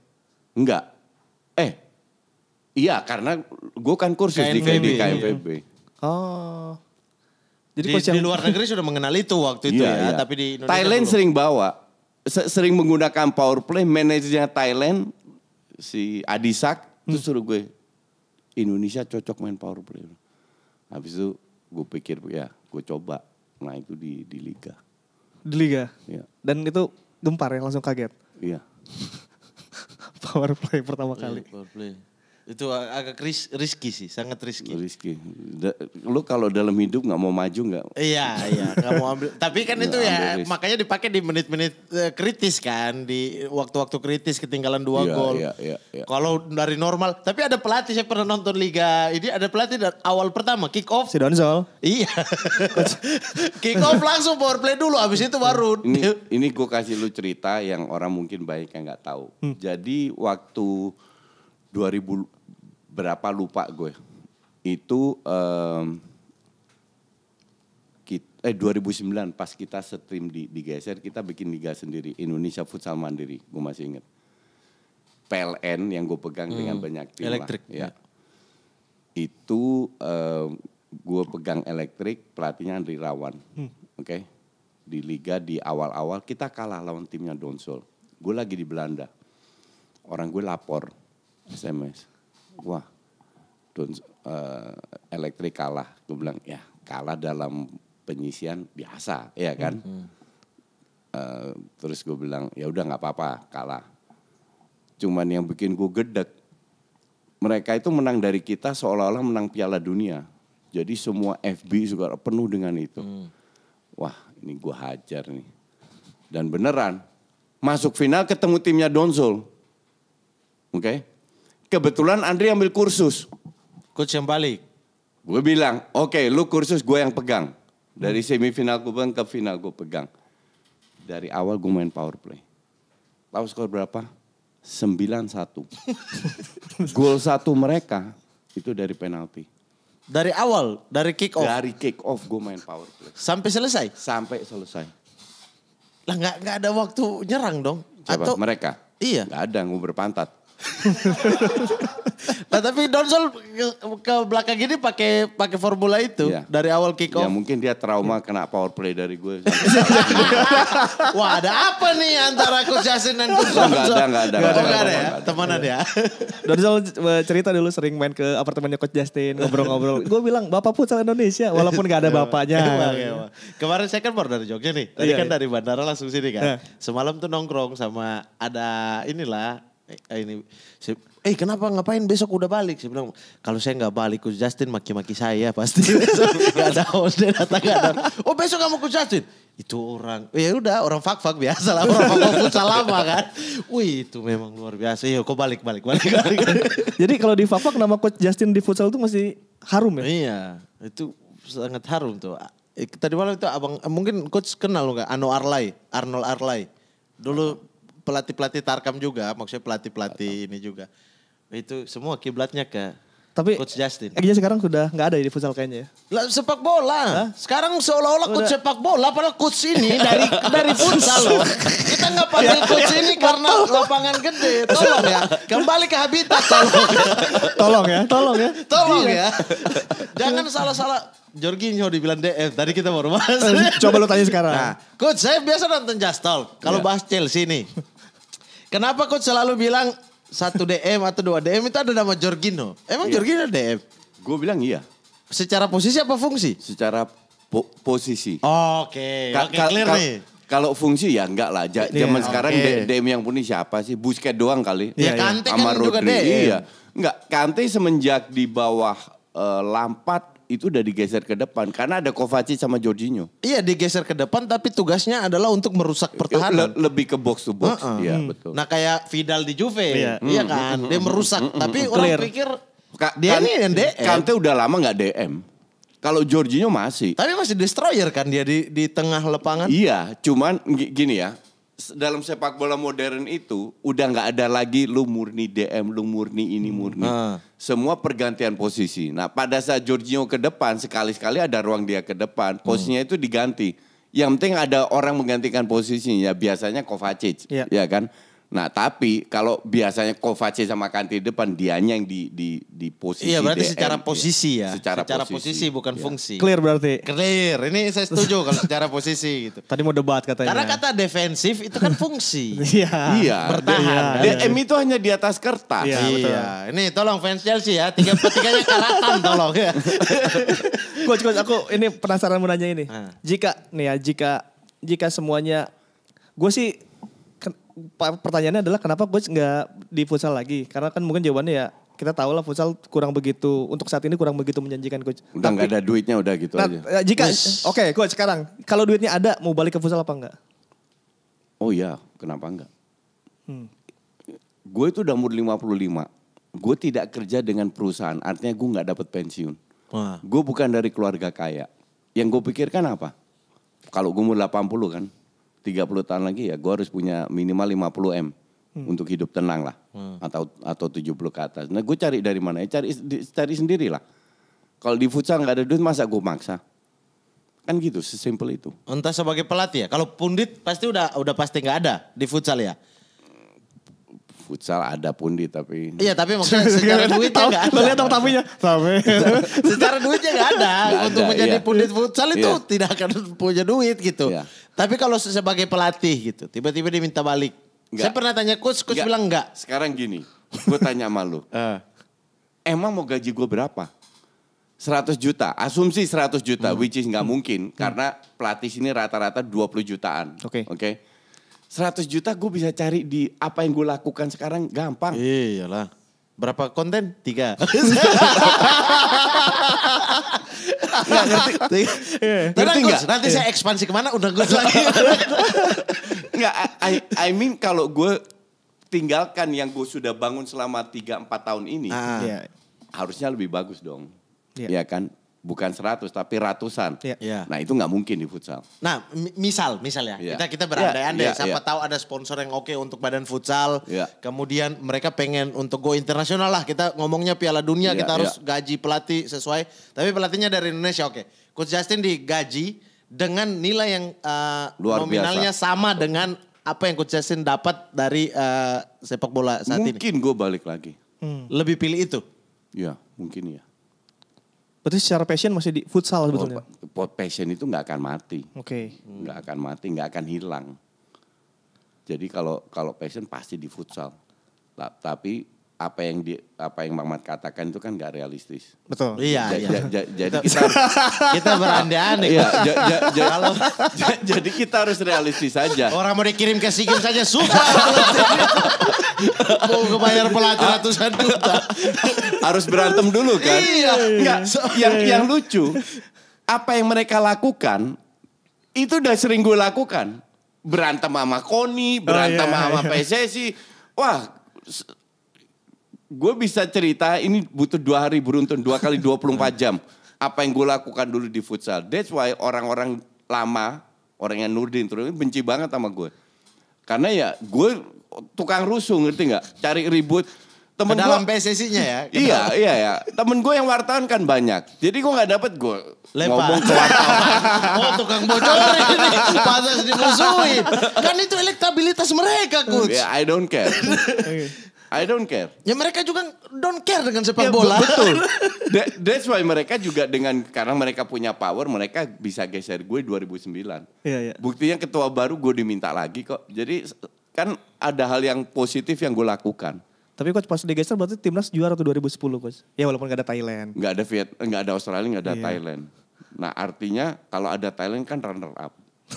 Enggak. Eh, iya karena gue kan kursus KMVB. di, KMVB. Iya. Oh. Jadi di, yang... di luar negeri sudah mengenal itu waktu itu iya, ya, iya. tapi di Indonesia Thailand belum. sering bawa, sering menggunakan power play. Manajernya Thailand si Adisak hmm. terus suruh gue Indonesia cocok main power play. Habis itu gue pikir ya gue coba. Nah itu di di liga. Di liga. Iya. Dan itu gempar ya langsung kaget. Iya. power play pertama iya, kali. Power play. Itu agak ris riski sih, sangat riski. Riski. lu kalau dalam hidup nggak mau maju nggak? Iya, iya, nggak mau ambil. Tapi kan itu ya risk. makanya dipakai di menit-menit eh, kritis kan, di waktu-waktu kritis ketinggalan dua iya, gol. Iya, iya, iya. Kalau dari normal, tapi ada pelatih saya pernah nonton liga ini ada pelatih dari awal pertama kick off. Si Donzel. Iya. kick off langsung power play dulu, habis itu baru. Ini, ini gue kasih lu cerita yang orang mungkin banyak yang nggak tahu. Hmm. Jadi waktu 2000 berapa lupa gue. Itu um, kita, eh 2009 pas kita stream di digeser kita bikin liga sendiri Indonesia Futsal Mandiri, gue masih inget. PLN yang gue pegang hmm, dengan banyak tim elektrik, lah. Ya. ya. Itu um, gue pegang elektrik, pelatihnya Andri Rawan. Hmm. Oke. Okay? Di liga di awal-awal kita kalah lawan timnya Donsol. Gue lagi di Belanda. Orang gue lapor SMS. Wah, don't, uh, eh, elektrik kalah. Gue bilang ya kalah dalam penyisian biasa, ya kan. Mm-hmm. Uh, terus gue bilang ya udah nggak apa-apa kalah. Cuman yang bikin gue gedek, mereka itu menang dari kita seolah-olah menang Piala Dunia. Jadi semua FB juga penuh dengan itu. Mm. Wah, ini gue hajar nih. Dan beneran masuk final ketemu timnya Donzol, Oke. Okay? Kebetulan Andre ambil kursus. Coach yang balik. Gue bilang, oke okay, lu kursus gue yang pegang. Dari hmm. semifinal gue pegang ke final gue pegang. Dari awal gue main power play. Tahu skor berapa? 9-1. Gol satu mereka itu dari penalti. Dari awal, dari kick off. Dari kick off gue main power play. Sampai selesai? Sampai selesai. Lah nggak nggak ada waktu nyerang dong? Siapa? Atau mereka? Iya. Gak ada, gue berpantat nah, tapi Donsol ke, belakang ini pakai pakai formula itu ya. dari awal kick ya, off. Ya mungkin dia trauma kena power play dari gue. Wah, ada apa nih antara Coach Yasin dan Coach Donsol? Enggak ada, enggak ada. Enggak oh, ada, ada, ya? Temanan iya. ya. Donsol eh, cerita dulu sering main ke apartemennya Coach Justin ngobrol-ngobrol. gue bilang, "Bapak futsal Indonesia walaupun gak ada iya, bapaknya." emang, iya, emang. Kemarin saya kan baru dari Jogja nih. Tadi iya, kan dari bandara langsung sini kan. Semalam tuh nongkrong sama ada inilah eh, ini saya, eh kenapa ngapain besok udah balik saya bilang kalau saya nggak balik Coach Justin maki-maki saya pasti besok nggak ada Honda datang gak ada oh besok kamu Coach Justin itu orang ya udah orang fak fak biasa lah orang fak fak futsal lama kan wih itu memang luar biasa ya kok balik balik balik balik jadi kalau di fak fak nama coach Justin di futsal itu masih harum ya iya itu sangat harum tuh eh, tadi malam itu abang eh, mungkin coach kenal nggak Ano Arlay, Arnold Arlay, dulu pelatih-pelatih Tarkam juga, maksudnya pelatih-pelatih ini juga. Itu semua kiblatnya ke tapi Coach Justin. Kayaknya sekarang sudah nggak ada di futsal kayaknya. Ya? Lah, sepak bola. Hah? Sekarang seolah-olah coach sepak bola padahal coach ini dari dari futsal loh. Kita nggak panggil ya. coach ini karena lapangan gede. Tolong ya. Kembali ke habitat tolong. tolong ya, tolong ya. Tolong iya. ya. Jangan salah-salah Jorginho dibilang DF, tadi kita baru bahas. Coba lu tanya sekarang. Nah, coach, saya biasa nonton Just Talk. Kalau yeah. bahas Chelsea nih, Kenapa kok selalu bilang satu DM atau dua DM itu ada nama Jorginho? Emang iya. Jorginho DM? Gue bilang iya. Secara posisi apa fungsi? Secara po posisi. Oke, okay. okay, clear nih. Kalau fungsi ya enggak lah. Ja yeah, zaman okay. sekarang DM yang punya siapa sih? Busket doang kali. Ya yeah, Kante kan juga DM. Iya. Enggak, Kante semenjak di bawah uh, Lampard itu udah digeser ke depan karena ada Kovacic sama Jorginho. Iya digeser ke depan tapi tugasnya adalah untuk merusak pertahanan. Le lebih ke box to box, uh -uh. ya betul. Nah kayak Vidal di Juve, iya, iya mm, kan, mm, mm, dia merusak. tapi orang pikir Ka dia kan, ini yang DM. Kante udah lama nggak DM. Kalau Jorginho masih. Tapi masih destroyer kan dia di di tengah lapangan. Iya, cuman gini ya dalam sepak bola modern itu udah nggak ada lagi lu murni DM, lu murni ini hmm, murni. Hmm. Semua pergantian posisi. Nah, pada saat Jorginho ke depan sekali-sekali ada ruang dia ke depan, hmm. posisinya hmm. itu diganti. Yang penting ada orang menggantikan posisinya, biasanya Kovacic, yeah. ya kan? Nah tapi kalau biasanya Kovacic sama Kanti depan dianya yang di di di posisi. Iya berarti DM, secara ya. posisi ya. Secara, secara posisi, posisi bukan iya. fungsi. Clear berarti. Clear. Ini saya setuju kalau secara posisi gitu. Tadi mau debat katanya. Karena kata defensif itu kan fungsi. iya. Iya. Bertahan. Iya. iya. DM itu hanya di atas kertas. Iya. Betul. Iya. Ini tolong fans Chelsea ya. Tiga pertiganya karatan tolong ya. coach, coach aku ini penasaran mau nanya ini. Jika nih ya jika jika semuanya gue sih pertanyaannya adalah kenapa gue nggak di futsal lagi? Karena kan mungkin jawabannya ya kita tahu lah futsal kurang begitu untuk saat ini kurang begitu menjanjikan coach. Udah nggak ada duitnya udah gitu nah, aja. Eh, jika oke okay, coach sekarang kalau duitnya ada mau balik ke futsal apa enggak? Oh iya, kenapa enggak? Hmm. Gue itu udah umur 55. Gue tidak kerja dengan perusahaan, artinya gue nggak dapat pensiun. Wah. Gue bukan dari keluarga kaya. Yang gue pikirkan apa? Kalau gue umur 80 kan, 30 tahun lagi ya gue harus punya minimal 50 M hmm. untuk hidup tenang lah hmm. atau atau 70 ke atas. Nah, gue cari dari mana? Ya cari cari sendiri lah. Kalau di futsal nggak ada duit masa gue maksa? Kan gitu, sesimpel itu. Entah sebagai pelatih ya. Kalau pundit pasti udah udah pasti nggak ada di futsal ya futsal ada pundi tapi iya tapi maksudnya secara duitnya nggak ada lihat dong tamunya, tapi secara duitnya nggak ada untuk menjadi iya. pundit futsal itu iya. tidak akan punya duit gitu iya. tapi kalau sebagai pelatih gitu tiba-tiba diminta balik enggak. saya pernah tanya coach coach bilang enggak sekarang gini gue tanya sama lu eh. emang mau gaji gue berapa 100 juta, asumsi 100 juta, hmm. which is nggak hmm. mungkin hmm. karena pelatih sini rata-rata 20 jutaan. Oke. Okay. Oke. Okay? 100 juta gue bisa cari di apa yang gue lakukan sekarang gampang. Iyalah. Berapa konten? Tiga. Gak ngerti. Tiga. nanti saya iya. ekspansi kemana udah gue lagi. Enggak, I, I mean kalau gue tinggalkan yang gue sudah bangun selama 3-4 tahun ini. Ah. Ya. Harusnya lebih bagus dong. Iya ya kan? bukan seratus tapi ratusan. Yeah. Yeah. Nah itu nggak mungkin di futsal. Nah misal, misal ya iya. kita kita berandai-andai, yeah. yeah. siapa yeah. tahu ada sponsor yang oke untuk badan futsal. Yeah. Kemudian mereka pengen untuk go internasional lah. Kita ngomongnya Piala Dunia, yeah. kita harus yeah. gaji pelatih sesuai. Tapi pelatihnya dari Indonesia oke. Okay. Coach Justin digaji dengan nilai yang uh, Luar nominalnya biasa. sama dengan apa yang Coach Justin dapat dari uh, sepak bola saat mungkin ini. Mungkin gue balik lagi. Hmm. Lebih pilih itu. Ya mungkin ya. Berarti secara passion masih di futsal sebetulnya? Oh, passion itu nggak akan mati. Oke. Okay. Nggak akan mati, nggak akan hilang. Jadi kalau kalau passion pasti di futsal. Tapi apa yang di apa yang Bang katakan itu kan gak realistis. Betul. Iya, ja, iya. Ja, ja, jadi kita kita berandai-andai. Iya, ja, ja, ja, kalau ja, jadi kita harus realistis saja. Orang mau dikirim ke sini saja susah. mau kebayar pelatih ratusan juta. harus berantem dulu kan? Iya. Enggak, so, yang yang lucu apa yang mereka lakukan itu udah sering gue lakukan. Berantem sama Koni, berantem oh, iya, sama iya. PSSI. Wah, gue bisa cerita ini butuh dua hari beruntun dua kali 24 jam apa yang gue lakukan dulu di futsal that's why orang-orang lama orang yang Nurdin terus benci banget sama gue karena ya gue tukang rusuh ngerti nggak cari ribut temen gue dalam pssi ya Kedalam. iya iya ya temen gue yang wartawan kan banyak jadi gue nggak dapet gue Lepa. ngomong ke wartawan oh tukang bocor ini pada dimusuhi kan itu elektabilitas mereka coach yeah, I don't care I don't care. Ya mereka juga don't care dengan sepak ya, bola. Betul. That, that's why mereka juga dengan karena mereka punya power, mereka bisa geser gue 2009. Iya, iya. Buktinya ketua baru gue diminta lagi kok. Jadi kan ada hal yang positif yang gue lakukan. Tapi coach pas digeser berarti timnas juara tuh 2010 coach. Ya walaupun gak ada Thailand. Gak ada Viet, gak ada Australia, gak ada iya. Thailand. Nah artinya kalau ada Thailand kan runner up.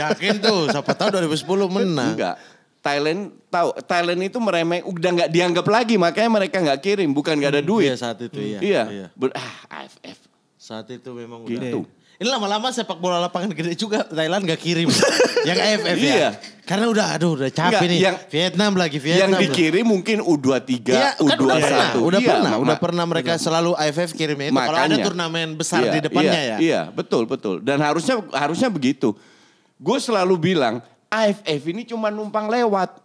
Yakin tuh, siapa tahu 2010 menang. Enggak. Thailand tahu Thailand itu meremeh udah nggak dianggap lagi makanya mereka nggak kirim bukan nggak ada hmm, duit. Iya saat itu iya. Iya. iya. Ber, ah, AFF. Saat itu memang gitu. udah. Gitu. Ini lama-lama sepak bola lapangan gede juga Thailand gak kirim. yang AFF ya? iya. ya. Karena udah aduh udah capek nih. Yang, Vietnam lagi Vietnam. Yang dikirim mungkin U23, iya, kan U21. udah pernah, iya. udah iya, pernah, udah pernah mereka iya. selalu AFF kirim itu Makanya, kalau ada turnamen besar iya, di depannya iya, ya. Iya, betul betul. Dan harusnya harusnya begitu. Gue selalu bilang AFF ini cuma numpang lewat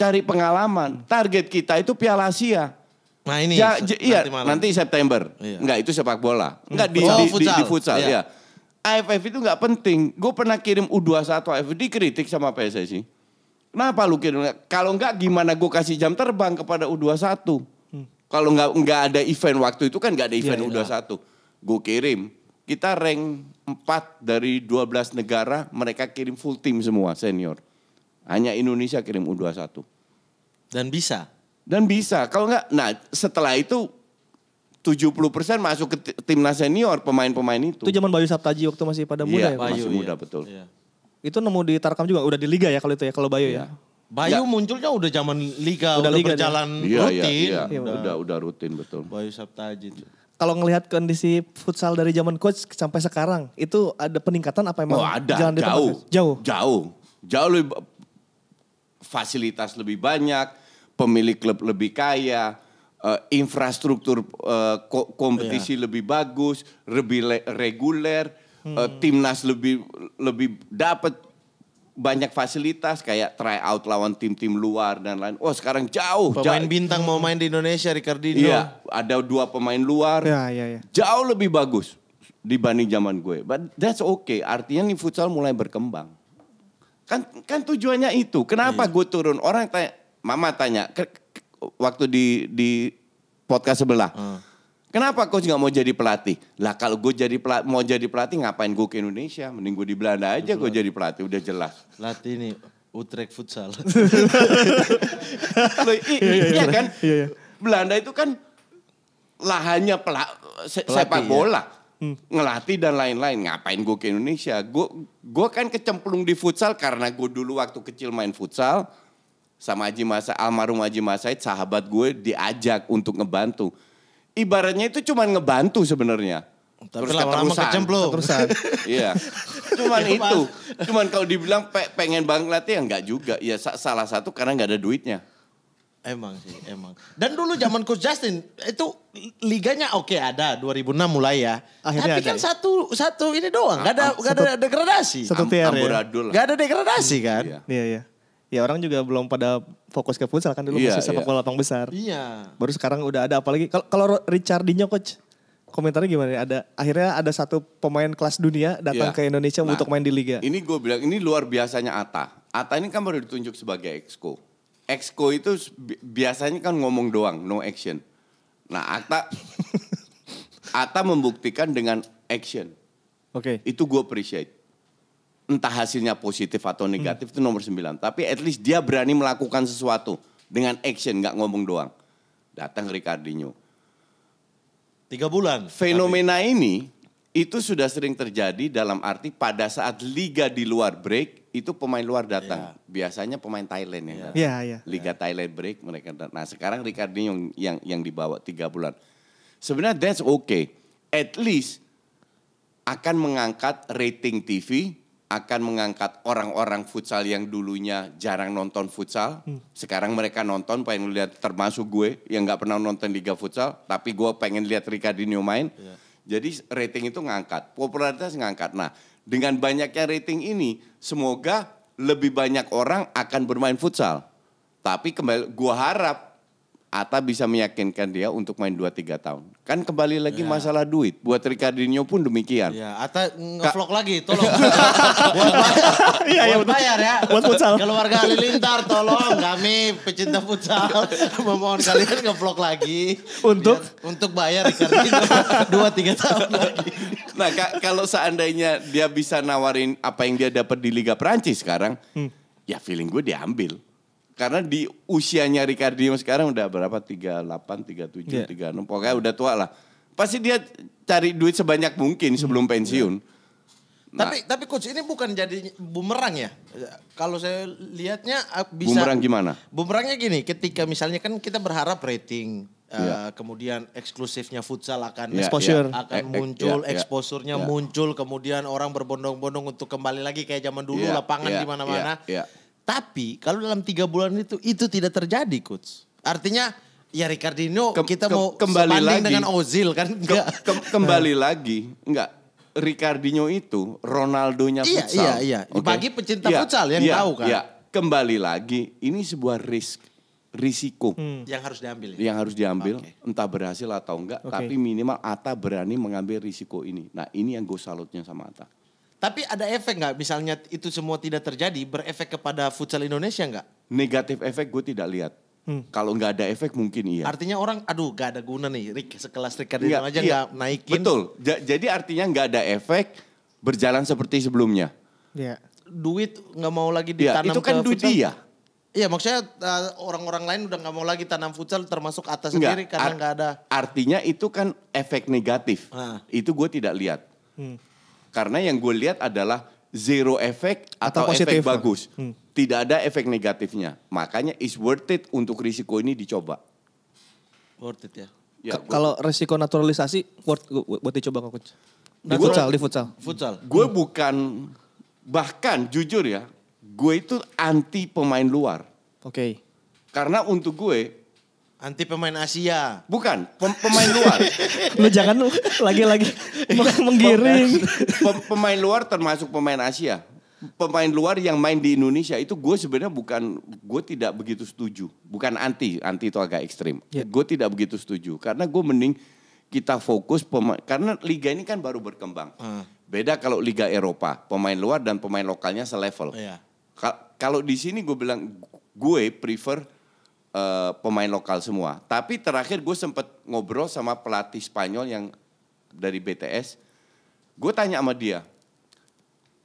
cari pengalaman. Target kita itu Piala Asia. Nah ini ja, ja, iya, nanti, malam. nanti September. Iya. Enggak itu sepak bola. Enggak hmm. di, oh, di, futsal. di, di futsal. Iya. ya. AFF itu enggak penting. Gue pernah kirim U21 AFF dikritik sama PSSI. Kenapa lu kirim? Kalau enggak gimana gue kasih jam terbang kepada U21? Hmm. Kalau enggak enggak ada event waktu itu kan enggak ada iya, event ya, U21. Gue kirim. Kita rank empat dari 12 negara mereka kirim full team semua senior. Hanya Indonesia kirim U21. Dan bisa? Dan bisa. Kalau enggak, nah setelah itu 70% masuk ke timnas senior pemain-pemain itu. Itu zaman Bayu Saptaji waktu masih pada muda iya, ya? Bayu, masih muda iya. betul. Iya. Itu nemu di Tarkam juga, udah di Liga ya kalau itu ya, kalau Bayu ya? iya. ya? Bayu ya. munculnya udah zaman liga, udah, udah liga berjalan ya. rutin. Iya, iya, iya. Udah, udah, udah rutin betul. Bayu Saptaji kalau ngelihat kondisi futsal dari zaman coach sampai sekarang itu ada peningkatan apa emang? Oh ada, jalan jauh, jauh, jauh, jauh lebih fasilitas lebih banyak, pemilik klub lebih kaya, uh, infrastruktur uh, ko kompetisi yeah. lebih bagus, lebih reguler, hmm. uh, timnas lebih lebih dapat banyak fasilitas kayak try out lawan tim-tim luar dan lain. Oh sekarang jauh. Pemain jauh. bintang mau main di Indonesia Ricardinho. Iya, ada dua pemain luar. Ya, ya, ya. Jauh lebih bagus dibanding zaman gue. But that's okay. Artinya nih futsal mulai berkembang. Kan kan tujuannya itu. Kenapa iya. gue turun? Orang tanya, mama tanya waktu di di podcast sebelah. Hmm Kenapa coach nggak mau jadi pelatih? Lah kalau gue jadi pelatih, mau jadi pelatih ngapain gue ke Indonesia? Mending gue di Belanda aja gue jadi pelatih, udah jelas. Pelatih ini Utrecht futsal. Loh, i, iya, iya, iya, iya kan? Iya, iya. Belanda itu kan lahannya pela, se, pelatih, sepak ya. bola. Iya. Hmm. ngelatih dan lain-lain ngapain gue ke Indonesia gue gue kan kecemplung di futsal karena gue dulu waktu kecil main futsal sama Haji Masa almarhum Haji Masaid sahabat gue diajak untuk ngebantu ibaratnya itu cuma ngebantu sebenarnya. Tapi terus lama-lama kecemplung. Terusan. iya. Cuman iya, itu. Cuman kalau dibilang pe pengen banget latih ya enggak juga. Ya salah satu karena enggak ada duitnya. Emang sih, emang. Dan dulu zaman Coach Justin itu liganya oke okay, ada 2006 mulai ya. Akhirnya Tapi ada, kan ya. satu satu ini doang, enggak ada enggak ah, ya. ada degradasi. Satu tier Am ya. ada degradasi kan? Iya, iya. iya ya orang juga belum pada fokus ke futsal kan dulu yeah, masih sepak iya. bola lapang besar. Iya. Yeah. Baru sekarang udah ada apalagi kalau kalau Richardinho coach komentarnya gimana? Ada akhirnya ada satu pemain kelas dunia datang yeah. ke Indonesia nah, untuk main di liga. Ini gue bilang ini luar biasanya Ata. Ata ini kan baru ditunjuk sebagai exco. Exco itu biasanya kan ngomong doang, no action. Nah Ata Ata membuktikan dengan action. Oke. Okay. Itu gue appreciate entah hasilnya positif atau negatif hmm. itu nomor sembilan Tapi at least dia berani melakukan sesuatu dengan action, nggak ngomong doang. Datang Ricardinho. Tiga bulan. Fenomena tapi... ini itu sudah sering terjadi dalam arti pada saat liga di luar break itu pemain luar datang. Yeah. Biasanya pemain Thailand yang yeah. datang. Yeah, yeah. Liga yeah. Thailand break mereka datang. Nah sekarang Ricardinho yang, yang yang dibawa tiga bulan. Sebenarnya that's okay. At least akan mengangkat rating TV akan mengangkat orang-orang futsal yang dulunya jarang nonton futsal. Hmm. Sekarang mereka nonton, pengen lihat termasuk gue yang nggak pernah nonton Liga Futsal, tapi gue pengen lihat Ricardinho main. Yeah. Jadi rating itu ngangkat, popularitas ngangkat. Nah, dengan banyaknya rating ini, semoga lebih banyak orang akan bermain futsal. Tapi kembali, gue harap Ata bisa meyakinkan dia untuk main 2-3 tahun. Kan kembali lagi ya. masalah duit. Buat Ricardinho pun demikian. Ya, Ata ngevlog Ka- lagi, tolong. Iya, iya, buat bayar, ya, buat bayar ya. Buat futsal. Keluarga Halilintar, tolong kami pecinta futsal. Memohon kalian ngevlog lagi. Untuk? Biar, untuk bayar Ricardinho 2-3 tahun lagi. Nah, ka kalau seandainya dia bisa nawarin apa yang dia dapat di Liga Perancis sekarang, hmm. ya feeling gue diambil karena di usianya Ricardio sekarang udah berapa Tiga 38 37 yeah. 36 pokoknya udah tua lah pasti dia cari duit sebanyak mungkin hmm. sebelum pensiun yeah. Nah, tapi tapi coach ini bukan jadi bumerang ya. Kalau saya lihatnya ah, bisa Bumerang gimana? Bumerangnya gini, ketika misalnya kan kita berharap rating yeah. Iya. kemudian eksklusifnya futsal akan yeah, iya. exposure yeah. akan eh, muncul, yeah, iya. eksposurnya yeah. muncul, kemudian orang berbondong-bondong untuk kembali lagi kayak zaman dulu yeah, lapangan yeah, di mana-mana. Yeah, yeah tapi kalau dalam tiga bulan itu itu tidak terjadi, coach. Artinya ya Ricardinho ke, kita ke, mau kembali lagi dengan Ozil kan? Enggak. Ke, ke, kembali lagi, enggak. Ricardinho itu Ronaldonya iya, futsal. Iya, iya, okay. Bagi pecinta iya, futsal yang iya, tahu kan. Iya. Kembali lagi, ini sebuah risk, risiko hmm. yang harus diambil. Ya? Yang harus diambil, okay. entah berhasil atau enggak, okay. tapi minimal Ata berani mengambil risiko ini. Nah, ini yang gue salutnya sama Ata. Tapi ada efek nggak misalnya itu semua tidak terjadi berefek kepada futsal Indonesia nggak? Negatif efek gue tidak lihat. Hmm. Kalau nggak ada efek mungkin iya. Artinya orang, aduh nggak ada guna nih, Rick sekelas Cardinal aja iya. nggak gak naikin. Betul. Ja, jadi artinya nggak ada efek berjalan seperti sebelumnya. Iya. Duit nggak mau lagi iya, ditanam ya, itu kan duit futsal. dia. Iya maksudnya eh, orang-orang uh, lain udah nggak mau lagi tanam futsal termasuk atas Enggak, sendiri karena nggak ada. Artinya itu kan efek negatif. Nah. Itu gue tidak lihat. Hmm. Karena yang gue lihat adalah zero efek atau, atau efek bagus. Hmm. Tidak ada efek negatifnya. Makanya is worth it untuk risiko ini dicoba. Worth it ya. ya Kalau risiko naturalisasi worth buat dicoba kok. Di futsal, di futsal. Futsal. Gue hmm. bukan bahkan jujur ya, gue itu anti pemain luar. Oke. Okay. Karena untuk gue Anti pemain Asia. Bukan, pem pemain luar. lu jangan lu lagi-lagi iya. menggiring. Pem pemain luar termasuk pemain Asia. Pemain luar yang main di Indonesia itu gue sebenarnya bukan gue tidak begitu setuju. Bukan anti, anti itu agak ekstrim. Yeah. Gue tidak begitu setuju karena gue mending kita fokus pemain karena liga ini kan baru berkembang. Uh. Beda kalau liga Eropa, pemain luar dan pemain lokalnya selevel. Yeah. Kalau di sini gue bilang gue prefer Eh, pemain lokal semua. Tapi terakhir gue sempet ngobrol sama pelatih Spanyol yang dari BTS. Gue tanya sama dia,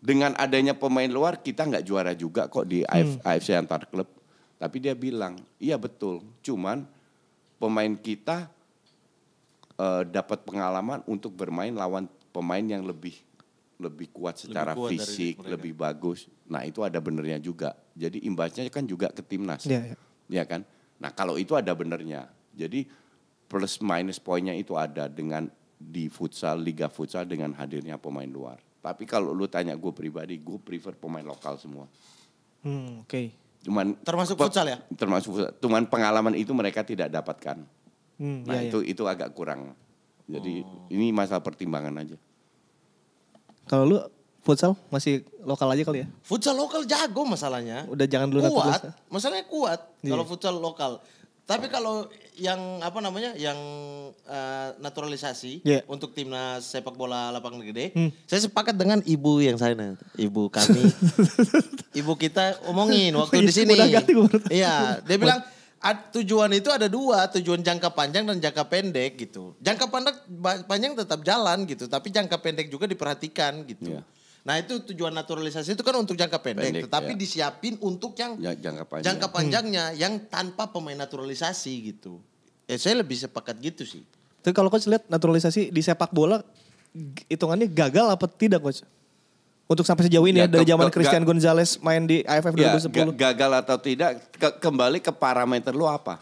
dengan adanya pemain luar kita nggak juara juga kok di hmm. AFC antar klub. Tapi dia bilang, iya betul. Cuman pemain kita uh, dapat pengalaman untuk bermain lawan pemain yang lebih lebih kuat secara lebih kuat fisik, lebih bagus. Nah itu ada benernya juga. Jadi imbasnya kan juga ke timnas, ya, ya. ya kan? Nah kalau itu ada benernya. Jadi plus minus poinnya itu ada dengan di futsal, liga futsal dengan hadirnya pemain luar. Tapi kalau lu tanya gue pribadi, gue prefer pemain lokal semua. Hmm, oke. Okay. Cuman termasuk futsal ya? Termasuk futsal. Cuman pengalaman itu mereka tidak dapatkan. Hmm, nah, iya, iya. itu itu agak kurang. Jadi oh. ini masalah pertimbangan aja. Kalau lu futsal masih lokal aja kali ya? Futsal lokal jago masalahnya. Udah jangan dulu kuat. Masalahnya kuat yeah. kalau futsal lokal. Tapi kalau yang apa namanya yang uh, naturalisasi yeah. untuk timnas sepak bola lapangan gede, hmm. saya sepakat dengan ibu yang saya, ibu kami, ibu kita omongin waktu iya, di sini. Kan iya, dia bilang tujuan itu ada dua, tujuan jangka panjang dan jangka pendek gitu. Jangka panjang tetap jalan gitu, tapi jangka pendek juga diperhatikan gitu. Yeah. Nah itu tujuan naturalisasi itu kan untuk jangka pendek, pendek tetapi ya. disiapin untuk yang ya, jangka, panjang. jangka hmm. panjangnya hmm. yang tanpa pemain naturalisasi gitu. eh saya lebih sepakat gitu sih. Tapi kalau coach lihat naturalisasi di sepak bola hitungannya gagal apa tidak coach? Untuk sampai sejauh ini ya, ya dari zaman Christian Gonzalez main di AFF ya, 2010. Gagal atau tidak ke kembali ke parameter lu apa?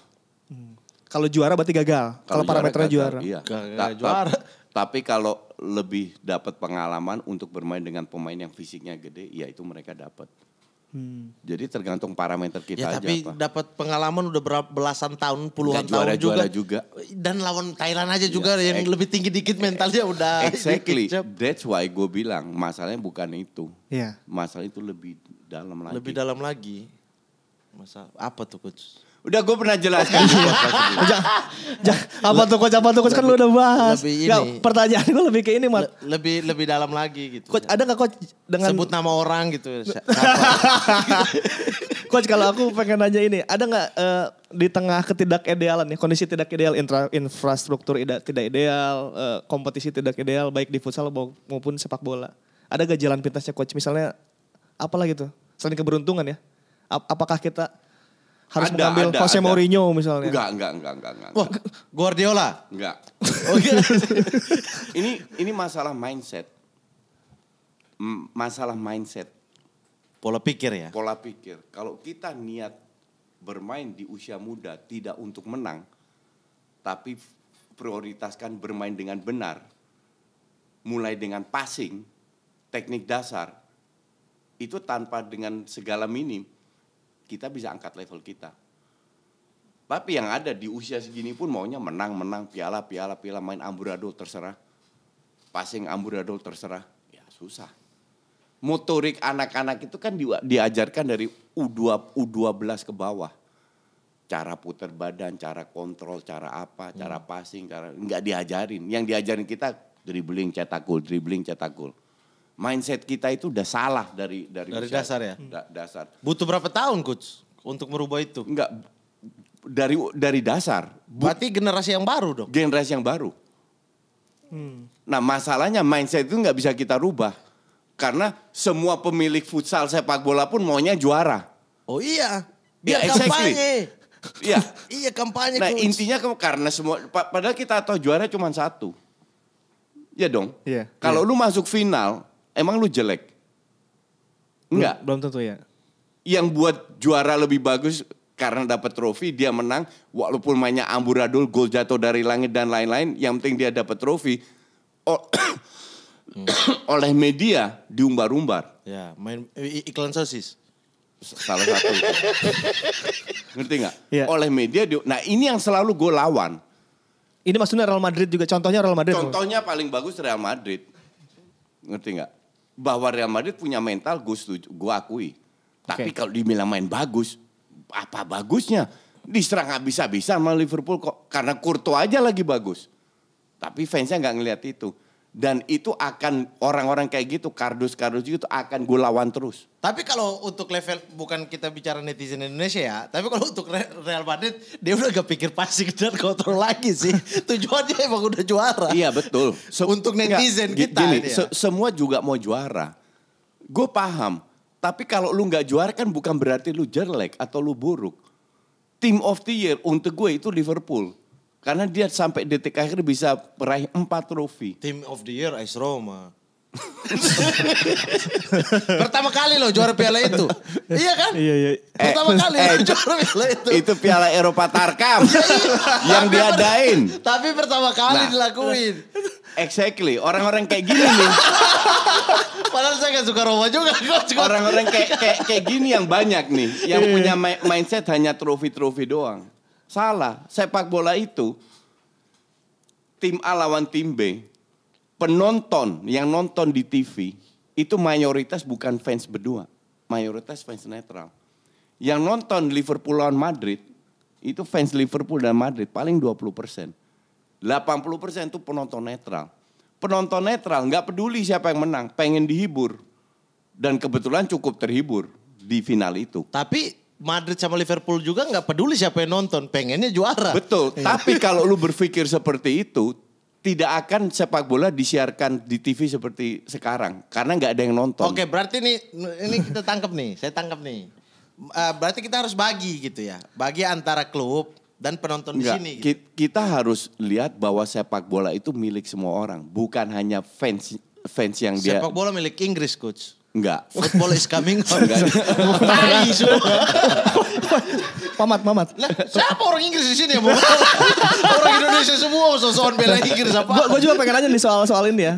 Hmm. Kalau juara berarti gagal. Kalau parameternya juara. Iya. Gagal, gagal juara. Tapi kalau lebih dapat pengalaman untuk bermain dengan pemain yang fisiknya gede, ya itu mereka dapat. Hmm. Jadi tergantung parameter kita ya, aja. Tapi dapat pengalaman udah berapa belasan tahun, puluhan juara, tahun juga. Juara juga. Dan lawan Thailand aja iya, juga ya, yang lebih tinggi dikit mentalnya udah. Exactly. Dikit, That's why gue bilang masalahnya bukan itu. Ya. Masalah itu lebih dalam lagi. Lebih dalam lagi. Masa apa tuh coach? Udah gue pernah jelaskan. Iya. apa tuh coach apa tuh coach kan lu udah bahas. Lebih pertanyaan gue lebih ke ini mat. Le lebih lebih dalam lagi gitu. Coach ada gak coach dengan sebut nama orang gitu. coach kalau aku pengen nanya ini, ada gak uh, eh, di tengah ketidak idealan nih kondisi tidak ideal intra, infrastruktur ida, tidak ideal, uh, eh, kompetisi tidak ideal baik di futsal maupun sepak bola. Ada gak jalan pintasnya coach misalnya apalah gitu? Selain keberuntungan ya. apakah kita harus ada, mengambil ada, Jose ada. Mourinho misalnya. Enggak, enggak, enggak, enggak, enggak. Wah, Guardiola? Enggak. Oke. Oh, iya. ini ini masalah mindset. masalah mindset. Pola pikir ya. Pola pikir. Kalau kita niat bermain di usia muda tidak untuk menang, tapi prioritaskan bermain dengan benar. Mulai dengan passing, teknik dasar. Itu tanpa dengan segala minim kita bisa angkat level kita. Tapi yang ada di usia segini pun maunya menang, menang, piala, piala, piala, main amburadul terserah. Passing amburadul terserah. Ya susah. Motorik anak-anak itu kan diajarkan dari U2, U12 ke bawah. Cara putar badan, cara kontrol, cara apa, cara hmm. passing, cara nggak diajarin. Yang diajarin kita dribbling, cetak gol, dribbling, cetak gol mindset kita itu udah salah dari dari, dari dasar ya. Hmm. Da dasar. Butuh berapa tahun coach untuk merubah itu? Enggak dari dari dasar. Berarti generasi yang baru dong. Generasi yang baru. Hmm. Nah masalahnya mindset itu nggak bisa kita rubah karena semua pemilik futsal sepak bola pun maunya juara. Oh iya. Ya, Biar ya, kampanye. Exactly. Iya. iya kampanye. Nah coach. intinya karena semua padahal kita tahu juara cuma satu. Ya dong. Yeah. Kalau yeah. lu masuk final, Emang lu jelek? Enggak. Belum, belum tentu ya. Yang buat juara lebih bagus karena dapat trofi dia menang walaupun mainnya amburadul gol jatuh dari langit dan lain-lain yang penting dia dapat trofi hmm. oleh media diumbar-umbar ya main iklan sosis salah satu ngerti nggak ya. oleh media di, nah ini yang selalu gue lawan ini maksudnya Real Madrid juga contohnya Real Madrid contohnya paling bagus Real Madrid ngerti nggak bahwa Real Madrid punya mental gue setuju, gue akui. Tapi okay. kalau dibilang main bagus, apa bagusnya? Diserang habis-habisan sama Liverpool kok karena Courtois aja lagi bagus. Tapi fansnya nggak ngeliat itu dan itu akan orang-orang kayak gitu kardus-kardus gitu akan gue lawan terus. Tapi kalau untuk level bukan kita bicara netizen Indonesia ya, tapi kalau untuk Real Madrid dia udah gak pikir pasti dan kontrol lagi sih. Tujuannya emang udah juara. Iya betul. So, untuk netizen enggak, kita gini, ya. se semua juga mau juara. Gue paham. Tapi kalau lu nggak juara kan bukan berarti lu jelek atau lu buruk. Team of the year untuk gue itu Liverpool karena dia sampai detik akhir bisa meraih empat trofi. Team of the Year AS Roma. Pertama kali loh juara piala itu. Iya kan? Iya, iya. Pertama eh, kali eh, loh juara piala itu. Itu piala Eropa Tarkam iya, iya. yang tapi diadain. Per, tapi pertama kali nah, dilakuin. Exactly. Orang-orang kayak gini nih. Padahal saya gak suka Roma juga. Orang-orang kayak, kayak, kayak gini yang banyak nih. Yang iya. punya mindset hanya trofi-trofi doang. Salah. Sepak bola itu tim A lawan tim B, penonton yang nonton di TV itu mayoritas bukan fans berdua, mayoritas fans netral. Yang nonton Liverpool lawan Madrid itu fans Liverpool dan Madrid paling 20 persen. 80 persen itu penonton netral. Penonton netral nggak peduli siapa yang menang, pengen dihibur. Dan kebetulan cukup terhibur di final itu. Tapi Madrid sama Liverpool juga nggak peduli siapa yang nonton, pengennya juara. Betul. Iya. Tapi kalau lu berpikir seperti itu, tidak akan sepak bola disiarkan di TV seperti sekarang karena nggak ada yang nonton. Oke, berarti ini, ini kita tangkap nih, saya tangkap nih. Uh, berarti kita harus bagi gitu ya, bagi antara klub dan penonton Enggak, di sini. Gitu. Kita harus lihat bahwa sepak bola itu milik semua orang, bukan hanya fans fans yang sepak dia. Sepak bola milik Inggris, coach. Enggak. Football is coming home. Enggak. Tai semua. Pamat, pamat. Lah, siapa orang Inggris di sini ya? orang Indonesia semua sosokan bela Inggris apa? Gua, gua juga pengen aja nih soal-soal ini ya.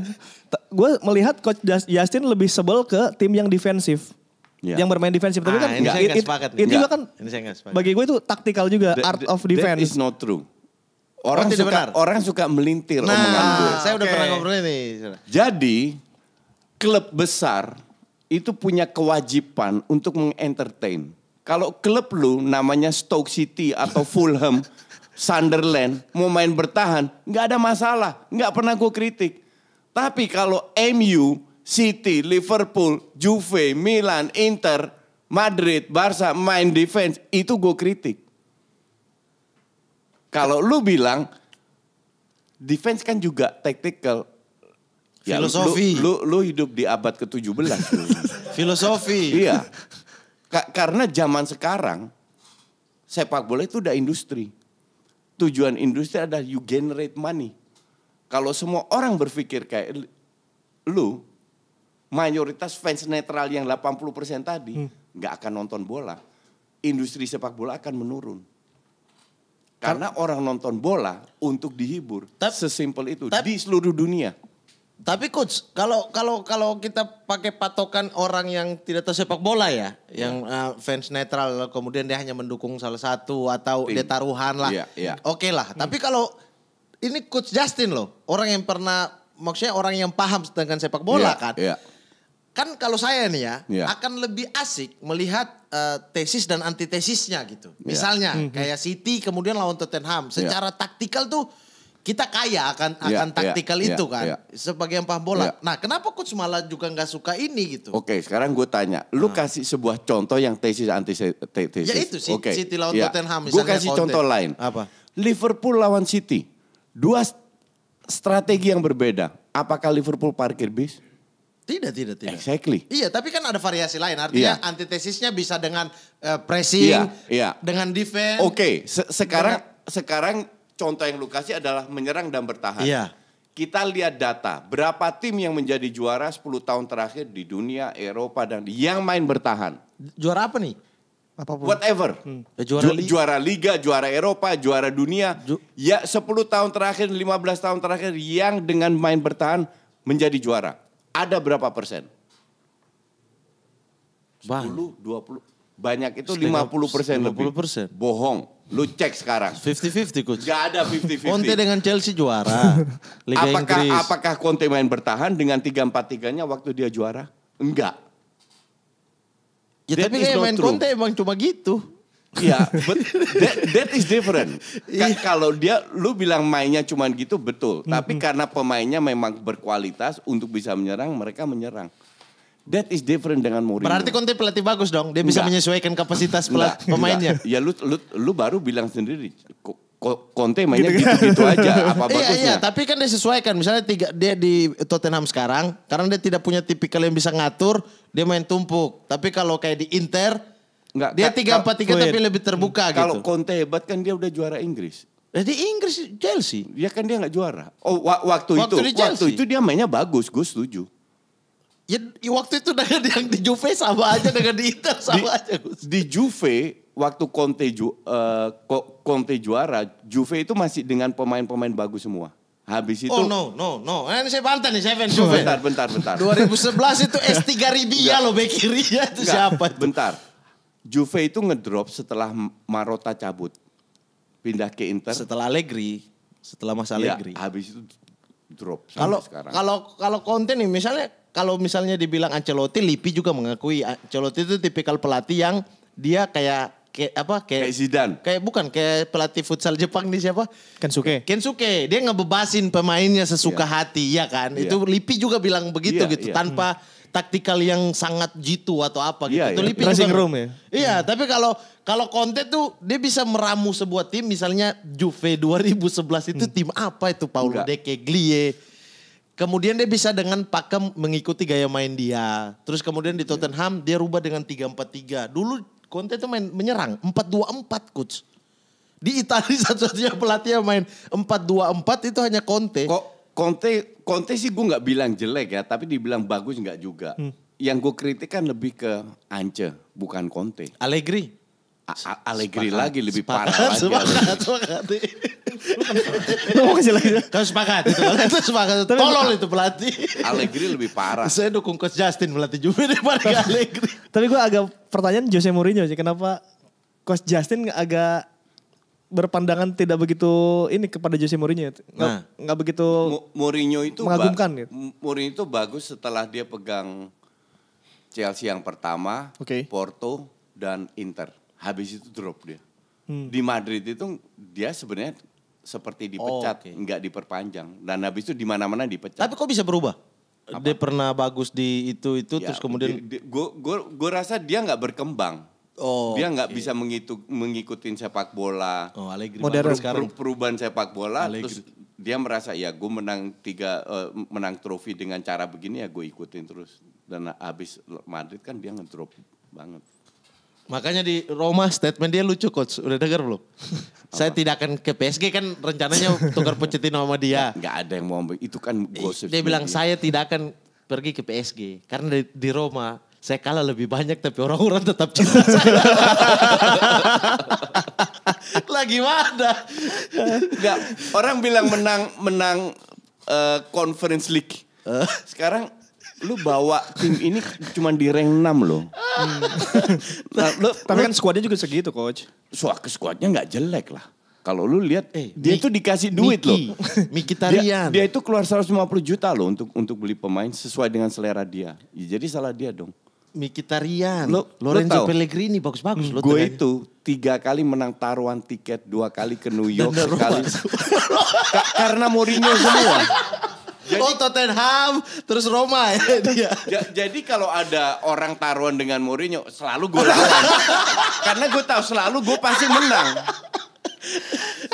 Gue melihat coach Justin lebih sebel ke tim yang defensif. Ya. Yang bermain defensif tapi ah, kan ini enggak, saya it, sepakat. Itu juga kan ini saya sepakat. Bagi gue itu taktikal juga the, art of defense. That is not true. Orang oh, suka benar. orang suka melintir nah, omongan gue. Saya udah pernah ngobrol ini. Jadi klub besar itu punya kewajiban untuk mengentertain. Kalau klub lu namanya Stoke City atau Fulham, Sunderland mau main bertahan, nggak ada masalah, nggak pernah gue kritik. Tapi kalau MU, City, Liverpool, Juve, Milan, Inter, Madrid, Barca main defense, itu gue kritik. Kalau lu bilang defense kan juga tactical, Ya, Filosofi. Lu, lu, lu hidup di abad ke-17. Filosofi. Iya. Ka karena zaman sekarang sepak bola itu udah industri. Tujuan industri adalah you generate money. Kalau semua orang berpikir kayak lu, mayoritas fans netral yang 80% tadi hmm. nggak hmm. akan nonton bola. Industri sepak bola akan menurun. Karena orang nonton bola untuk dihibur. Sesimpel itu tapi, di seluruh dunia. Tapi coach, kalau kalau kalau kita pakai patokan orang yang tidak tahu sepak bola ya, yeah. yang uh, fans netral kemudian dia hanya mendukung salah satu atau Tim. dia taruhan lah. Yeah, yeah. Oke okay lah. Hmm. Tapi kalau ini coach Justin loh, orang yang pernah maksudnya orang yang paham tentang sepak bola yeah, kan. Yeah. Kan kalau saya nih ya, yeah. akan lebih asik melihat uh, tesis dan antitesisnya gitu. Iya. Misalnya yeah. Hmm, hmm. kayak City kemudian lawan Tottenham, iya. secara yeah. taktikal tuh kita kaya akan yeah, akan iya, taktikal yeah, itu yeah, kan yeah. sebagai empah bola. Yeah. Nah, kenapa coach malah juga nggak suka ini gitu? Oke, okay, sekarang gue tanya, lu nah. kasih sebuah contoh yang tesis anti tesis. Ya itu sih, okay. City lawan yeah. Tottenham. Gue kasih Conte. contoh lain. Apa? Liverpool lawan City, dua strategi yang berbeda. Apakah Liverpool parkir bis? Tidak, tidak, tidak. Exactly. Iya, tapi kan ada variasi lain. Artinya yeah. antitesisnya bisa dengan uh, pressing, yeah, yeah. dengan defense. Oke, okay. Se sekarang dengan... sekarang contoh yang lu kasih adalah menyerang dan bertahan. Iya. Kita lihat data, berapa tim yang menjadi juara 10 tahun terakhir di dunia, Eropa dan yang main bertahan. Juara apa nih? Apapun. Whatever. Hmm. Ya, juara, Ju liga. juara liga, juara Eropa, juara dunia. Ju ya 10 tahun terakhir, 15 tahun terakhir yang dengan main bertahan menjadi juara. Ada berapa persen? 10, 20, banyak itu 50 persen lebih. 50 persen. Bohong. Lu cek sekarang. 50-50 coach. Gak ada 50-50. Conte dengan Chelsea juara. Liga apakah, Inggris. Apakah Conte main bertahan dengan 3-4-3-nya waktu dia juara? Enggak. Ya that tapi kayak main true. Conte emang cuma gitu. Iya, yeah, but that, that is different. Ka yeah. Kalau dia, lu bilang mainnya cuma gitu betul. Mm -hmm. Tapi karena pemainnya memang berkualitas untuk bisa menyerang, mereka menyerang. That is different dengan Mourinho. Berarti Conte pelatih bagus dong. Dia bisa Nggak. menyesuaikan kapasitas pelat Nggak. pemainnya. Nggak. Ya lu, lu lu baru bilang sendiri Conte mainnya gitu kan? gitu-gitu aja apa iya, bagusnya. Iya, tapi kan dia sesuaikan. Misalnya tiga dia di Tottenham sekarang karena dia tidak punya tipikal yang bisa ngatur, dia main tumpuk. Tapi kalau kayak di Inter nggak? dia tiga empat tiga tapi lebih terbuka hmm, kalau gitu. Kalau Conte hebat kan dia udah juara Inggris. Jadi eh, Inggris Chelsea. Ya kan dia nggak juara. Oh waktu, waktu itu waktu itu dia mainnya bagus, gue setuju. Ya, waktu itu dengan yang di Juve sama aja dengan di Inter sama di, aja Gus. Di Juve waktu Conte ju, uh, Conte juara, Juve itu masih dengan pemain-pemain bagus semua. Habis itu Oh no no no. Eh, Ini saya bantah nih, saya fans Juve. Bentar bentar bentar. 2011 itu S3 Ribia ya loh bek ya. itu Enggak. siapa itu? Bentar. Juve itu ngedrop setelah Marotta cabut. Pindah ke Inter. Setelah Allegri, setelah masa iya, Allegri. Ya, habis itu drop kalau sekarang. Kalau kalau konten nih misalnya kalau misalnya dibilang Ancelotti, Lipi juga mengakui Ancelotti itu tipikal pelatih yang dia kayak kayak apa kayak, kayak Zidane. Kayak bukan kayak pelatih futsal Jepang nih siapa? Kensuke. Kensuke, dia ngebebasin pemainnya sesuka yeah. hati ya kan. Yeah. Itu Lipi juga bilang begitu yeah, gitu yeah. tanpa hmm. taktikal yang sangat jitu atau apa iya, gitu. Yeah, itu yeah. Lipi Racing juga, room ya. Iya, hmm. tapi kalau kalau Conte tuh dia bisa meramu sebuah tim misalnya Juve 2011 itu hmm. tim apa itu Paulo Deke, Glie Kemudian dia bisa dengan pakem mengikuti gaya main dia. Terus kemudian di Tottenham dia rubah dengan 3-4-3. Dulu Conte itu main menyerang 4-2-4 coach. Di Italia satu-satunya pelatih yang main 4-2-4 itu hanya Conte. Kok Conte Conte sih gue nggak bilang jelek ya, tapi dibilang bagus nggak juga. Hmm. Yang gue kritik kan lebih ke Ance, bukan Conte. Allegri alegri lagi lebih parah lagi. Sepakat, sepakat. Lu mau kasih lagi? Kau sepakat itu, kan. sepakat. Tolol itu pelatih. Allegri lebih parah. Saya dukung Coach Justin pelatih Juve daripada Allegri. Tapi gue agak pertanyaan Jose Mourinho sih, kenapa Coach Justin agak berpandangan tidak begitu ini kepada Jose Mourinho. Nggak, nah, nggak begitu Mourinho itu mengagumkan gitu. Mourinho itu bagus setelah dia pegang Chelsea yang pertama, Porto dan Inter habis itu drop dia. Hmm. Di Madrid itu dia sebenarnya seperti dipecat, oh, okay. diperpanjang. Dan habis itu di mana-mana dipecat. Tapi kok bisa berubah? Apa? Dia pernah bagus di itu itu ya, terus kemudian gue rasa dia nggak berkembang. Oh, dia nggak okay. bisa mengitu, mengikutin sepak bola. Oh, Allegri. Modern per, sekarang. Perubahan sepak bola. Allegri. Terus dia merasa ya gue menang tiga uh, menang trofi dengan cara begini ya gue ikutin terus. Dan habis Madrid kan dia ngedrop banget. Makanya di Roma statement dia lucu coach. Udah denger belum? Saya tidak akan ke PSG kan rencananya tukar Pochettino sama dia. Enggak ada yang mau ambil. Itu kan gosip. Dia bilang dia. saya tidak akan pergi ke PSG karena di, di Roma saya kalah lebih banyak tapi orang-orang tetap cinta saya. Lagi mana? Enggak, orang bilang menang menang uh, Conference League. Eh. Sekarang lu bawa tim ini cuma di rank 6 loh. Hmm. Nah, lu, Tapi kan skuadnya juga segitu coach. Soal skuadnya nggak jelek lah. Kalau lu lihat eh, dia itu dikasih duit Miki. loh. Mikitarian. Dia, dia itu keluar 150 juta loh untuk untuk beli pemain sesuai dengan selera dia. Ya, jadi salah dia dong. Mikitarian, lo, Lorenzo lo Pellegrini bagus-bagus Hmm. Gue itu tiga kali menang taruhan tiket, dua kali ke New York, sekali. karena Mourinho semua. jadi, oh Tottenham terus Roma ya dia. Ja, jadi kalau ada orang taruhan dengan Mourinho selalu gue lawan. Karena gue tahu selalu gue pasti menang.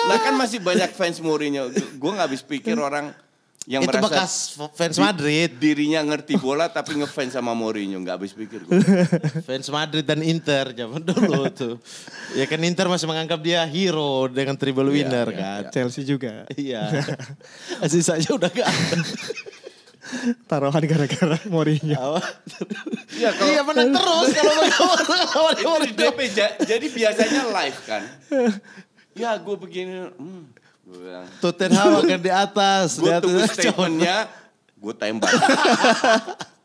Nah kan masih banyak fans Mourinho. Gue nggak habis pikir orang yang itu merasa bekas fans Madrid dirinya ngerti bola tapi ngefans sama Mourinho nggak habis pikir gue. fans Madrid dan Inter zaman dulu tuh ya kan Inter masih menganggap dia hero dengan triple iya, winner ya, kan ya, Chelsea juga iya sisanya udah gak taruhan gara-gara Mourinho. Iya kalau Iya menang terus kalau jadi biasanya live kan. Ya gue begini, hmm, Tottenham akan di atas. Gue tunggu statementnya, gue tembak.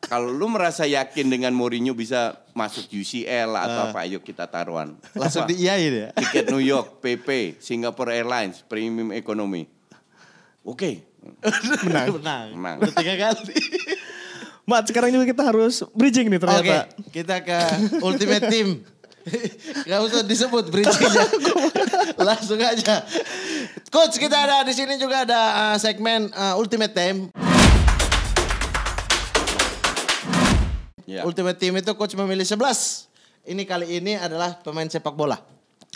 Kalau lu merasa yakin dengan Mourinho bisa masuk UCL atau uh, apa, ayo kita taruhan. Langsung di iya ya? Tiket New York, PP, Singapore Airlines, Premium Economy. Oke. Okay. Menang. Menang. Menang. Menang. tiga kali. Mat, sekarang juga kita harus bridging nih ternyata. Oke, okay, kita ke Ultimate Team. Gak usah disebut bridgingnya. Langsung aja. Coach, kita ada di sini juga ada uh, segmen uh, Ultimate Team. Yeah. Ultimate Team itu coach memilih 11. Ini kali ini adalah pemain sepak bola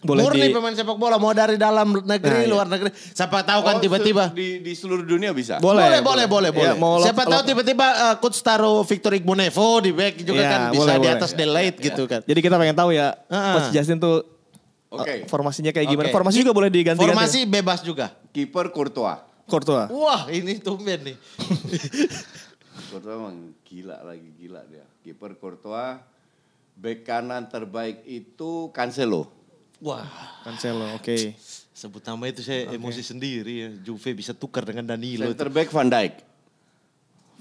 boleh murni di... pemain sepak bola mau dari dalam negeri nah, iya. luar iya. negeri siapa tahu kan oh, tiba-tiba oh, di, di seluruh dunia bisa boleh boleh boleh boleh, boleh. Ya, siapa tahu tiba-tiba uh, coach taruh Victor Igbonevo di back juga ya, kan bisa boleh, di atas boleh. Delight ya. gitu kan jadi kita pengen tahu ya uh -huh. coach Justin tuh eh, okay. uh, formasinya kayak gimana okay. formasi juga boleh diganti-ganti formasi bebas juga kiper Courtois Courtois wah ini tumben nih Courtois emang gila lagi gila dia kiper Courtois back kanan terbaik itu Cancelo Wah. Cancelo, oke. Okay. Sebut nama itu saya okay. emosi sendiri ya. Juve bisa tukar dengan Danilo. Center back Van Dijk.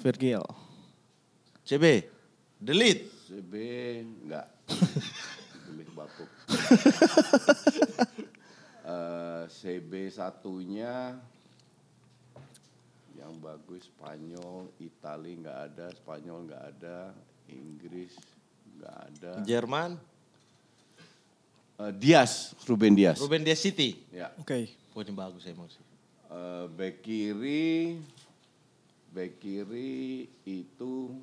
Virgil. CB. Delete. CB enggak. Demi batuk. uh, CB satunya yang bagus Spanyol, Italia nggak ada, Spanyol nggak ada, Inggris nggak ada. Jerman? Eh, Dias, Ruben Dias. Ruben Dias City. Ya. Oke. Okay. Oh, ini bagus emang sih. Uh, back kiri back kiri itu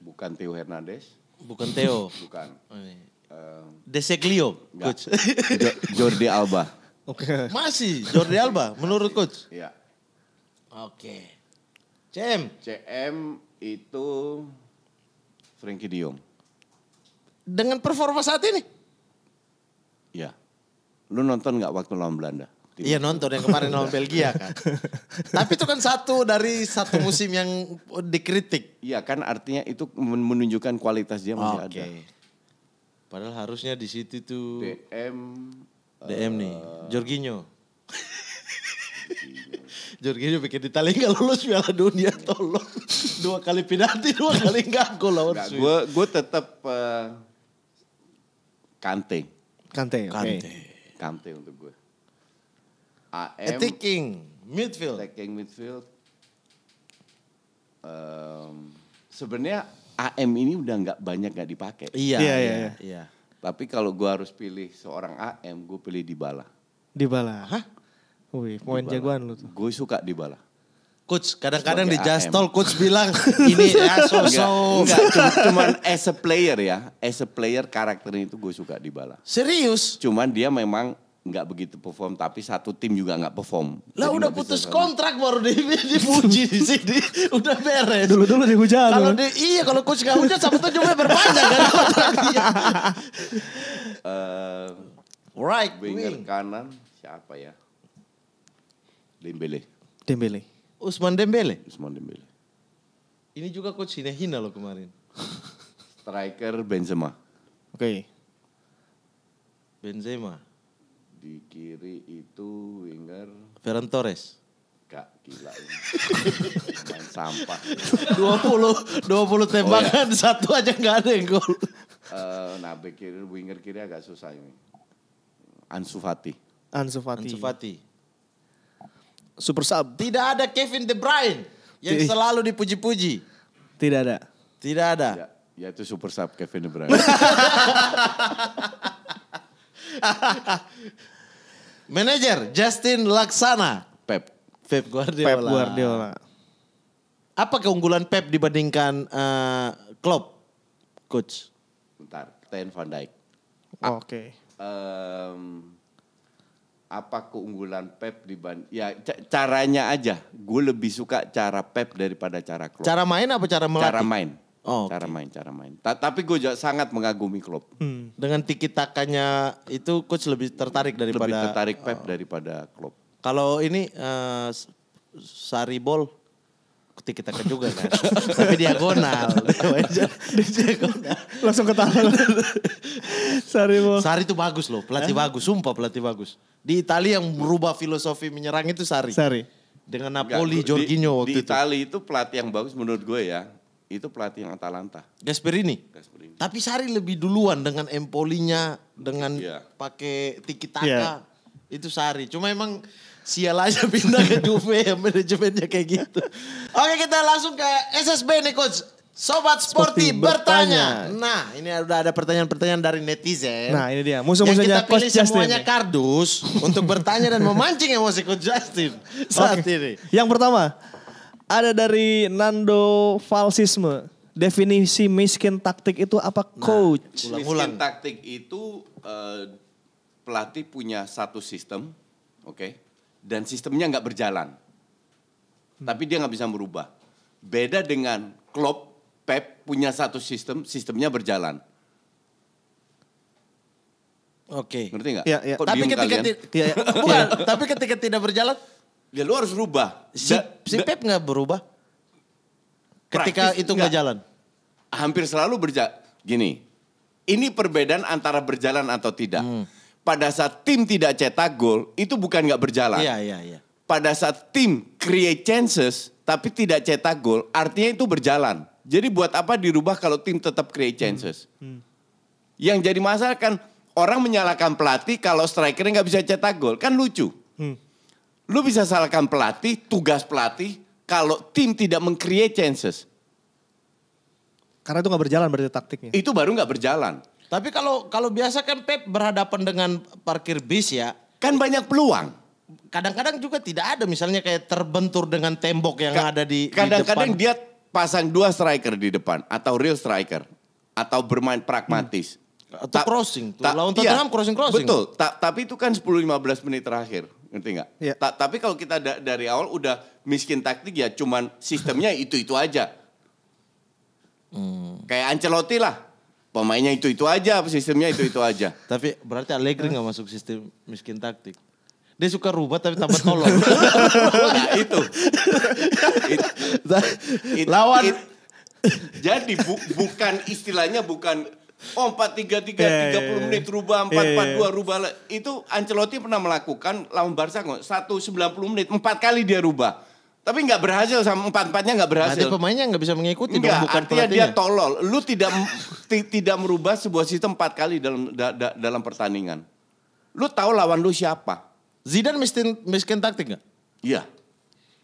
bukan Theo Hernandez. Bukan Theo. bukan. Uh, Deseglio, coach. Jo Jordi Alba. Oke. Okay. Masih Jordi Alba menurut coach. Iya. Oke. Okay. CM. CM itu Frankie Diom. Dengan performa saat ini? Iya. Lu nonton nggak waktu lawan Belanda? Iya nonton yang kemarin lawan Belgia kan. Tapi itu kan satu dari satu musim yang dikritik. Iya kan artinya itu menunjukkan kualitas dia masih okay. ada. Padahal harusnya di situ tuh DM DM uh, nih, eh, Jorginho. Jorginho bikin di tali nggak lulus Piala Dunia tolong. Dua kali penalti, dua kali nggak gol lawan Gue gue tetap uh, Kante. Kante. Kante. Okay. Kante untuk gue. AM. Attacking midfield. Attacking midfield. Um, Sebenarnya AM ini udah nggak banyak nggak dipakai. Iya, iya, iya. iya. iya. iya. Tapi kalau gue harus pilih seorang AM, gue pilih Dybala. Dybala? Hah? Wih, poin jagoan lu tuh. Gue suka Dybala. Coach, kadang-kadang di Just Talk coach bilang ini ya so-so. cuman as a player ya. As a player karakternya itu gue suka di bala. Serius? Cuman dia memang nggak begitu perform tapi satu tim juga nggak perform. Lah udah putus kontrak baru di, dipuji di sini. Udah beres. Dulu dulu dihujat. Kalau di, iya kalau coach nggak hujan satu tuh cuma berpanjang kan Uh, eh, right winger kanan siapa ya? Dembele. Dembele. Usman Dembele. Usman Dembele. Ini juga coach ini hina loh kemarin. Striker Benzema. Oke. Okay. Benzema. Di kiri itu winger Ferran Torres. Kak gila ini. Main sampah. 20 20 tembakan oh, iya. satu aja gak ada yang gol. Uh, nah back kiri winger kiri agak susah ini. Ansu Fati. Ansu Fati. Ansu Fati super sub. Tidak ada Kevin De Bruyne yang Tidak. selalu dipuji-puji. Tidak ada. Tidak ada. Ya, ya itu super sub Kevin De Bruyne. Manajer Justin Laksana. Pep. Pep Guardiola. Pep Guardiola. Apa keunggulan Pep dibandingkan uh, Klopp? Coach. Bentar, Ten Van Dijk. Ah. Oke. Okay. Um, apa keunggulan Pep dibanding ya caranya aja. Gue lebih suka cara Pep daripada cara Klopp. Cara main apa cara melatih? Cara main. Oh, okay. cara main, cara main. Ta tapi gue juga sangat mengagumi klub Hmm. Dengan tiki takanya itu coach lebih tertarik daripada lebih tertarik Pep oh. daripada Klopp. Kalau ini uh, eh, Saribol tiki taka juga kan. Tapi diagonal. diagonal. Langsung ketahuan. Sari mau. Sari itu bagus loh, pelatih eh? bagus, sumpah pelatih bagus. Di Italia yang merubah filosofi menyerang itu Sari. Sari. Dengan Napoli, Jorginho waktu itu. Di Italia itu pelatih yang bagus menurut gue ya. Itu pelatih yang Atalanta. Gasperini. Gasperini. Tapi Sari lebih duluan dengan Empolinya, dengan yeah. pakai tiki taka. Yeah. Itu Sari. Cuma emang sial aja pindah ke Juve yang manajemennya kayak gitu. Oke kita langsung ke SSB nih coach. Sobat Sporty, bertanya. Nah, ini udah ada pertanyaan-pertanyaan dari netizen. Nah, ini dia. Musuh-musuhnya Coach Justin. Yang kita pilih semuanya kardus untuk bertanya dan memancing emosi Coach Justin saat okay. ini. Yang pertama, ada dari Nando Falsisme. Definisi miskin taktik itu apa nah, coach? ulang -ulang. Miskin taktik itu uh, pelatih punya satu sistem, oke? Okay? dan sistemnya nggak berjalan. Hmm. Tapi dia nggak bisa merubah. Beda dengan Klopp, Pep punya satu sistem, sistemnya berjalan. Oke. Okay. Ngerti nggak? Ya, ya. tapi ketika ya, ya. Bukan, iya. tapi ketika tidak berjalan, ya lu harus rubah. Si, si Pep nggak berubah. Ketika itu nggak jalan. Hampir selalu berjalan. Gini, ini perbedaan antara berjalan atau tidak. Hmm pada saat tim tidak cetak gol itu bukan nggak berjalan. Iya iya iya. Pada saat tim create chances tapi tidak cetak gol artinya itu berjalan. Jadi buat apa dirubah kalau tim tetap create hmm. chances? Hmm. Hmm. Yang jadi masalah kan orang menyalahkan pelatih kalau strikernya nggak bisa cetak gol kan lucu. Hmm. Lu bisa salahkan pelatih, tugas pelatih kalau tim tidak mengcreate chances. Karena itu nggak berjalan berarti taktiknya. Itu baru nggak berjalan. Tapi kalau kalau biasa kan Pep berhadapan dengan parkir bis ya. Kan banyak peluang. Kadang-kadang juga tidak ada misalnya kayak terbentur dengan tembok yang Ka ada di Kadang-kadang di dia pasang dua striker di depan atau real striker atau bermain pragmatis. Hmm. Atau ta crossing, Ta lawan iya. Tottenham iya, crossing-crossing. Betul, ta tapi itu kan 10-15 menit terakhir ngerti gak? Yeah. Ta tapi kalau kita da dari awal udah miskin taktik ya cuman sistemnya itu itu aja. Hmm. Kayak Ancelotti lah, pemainnya itu itu aja, sistemnya itu itu aja. tapi berarti Allegri nggak masuk sistem miskin taktik. Dia suka rubah tapi tambah tolong. Nah, itu. Lawan. jadi bukan istilahnya bukan oh, 4 3 3 yeah, 30 yeah, menit rubah 4 4 2 yeah. rubah itu Ancelotti pernah melakukan lawan Barca kok 90 menit 4 kali dia rubah. Tapi nggak berhasil sama empat-empatnya nggak berhasil. Berarti pemainnya nggak bisa mengikuti Enggak, dong, bukan artinya dia tolol. Lu tidak tidak merubah sebuah sistem empat kali dalam da, da, dalam pertandingan. Lu tahu lawan lu siapa? Zidane miskin miskin taktik nggak? Iya.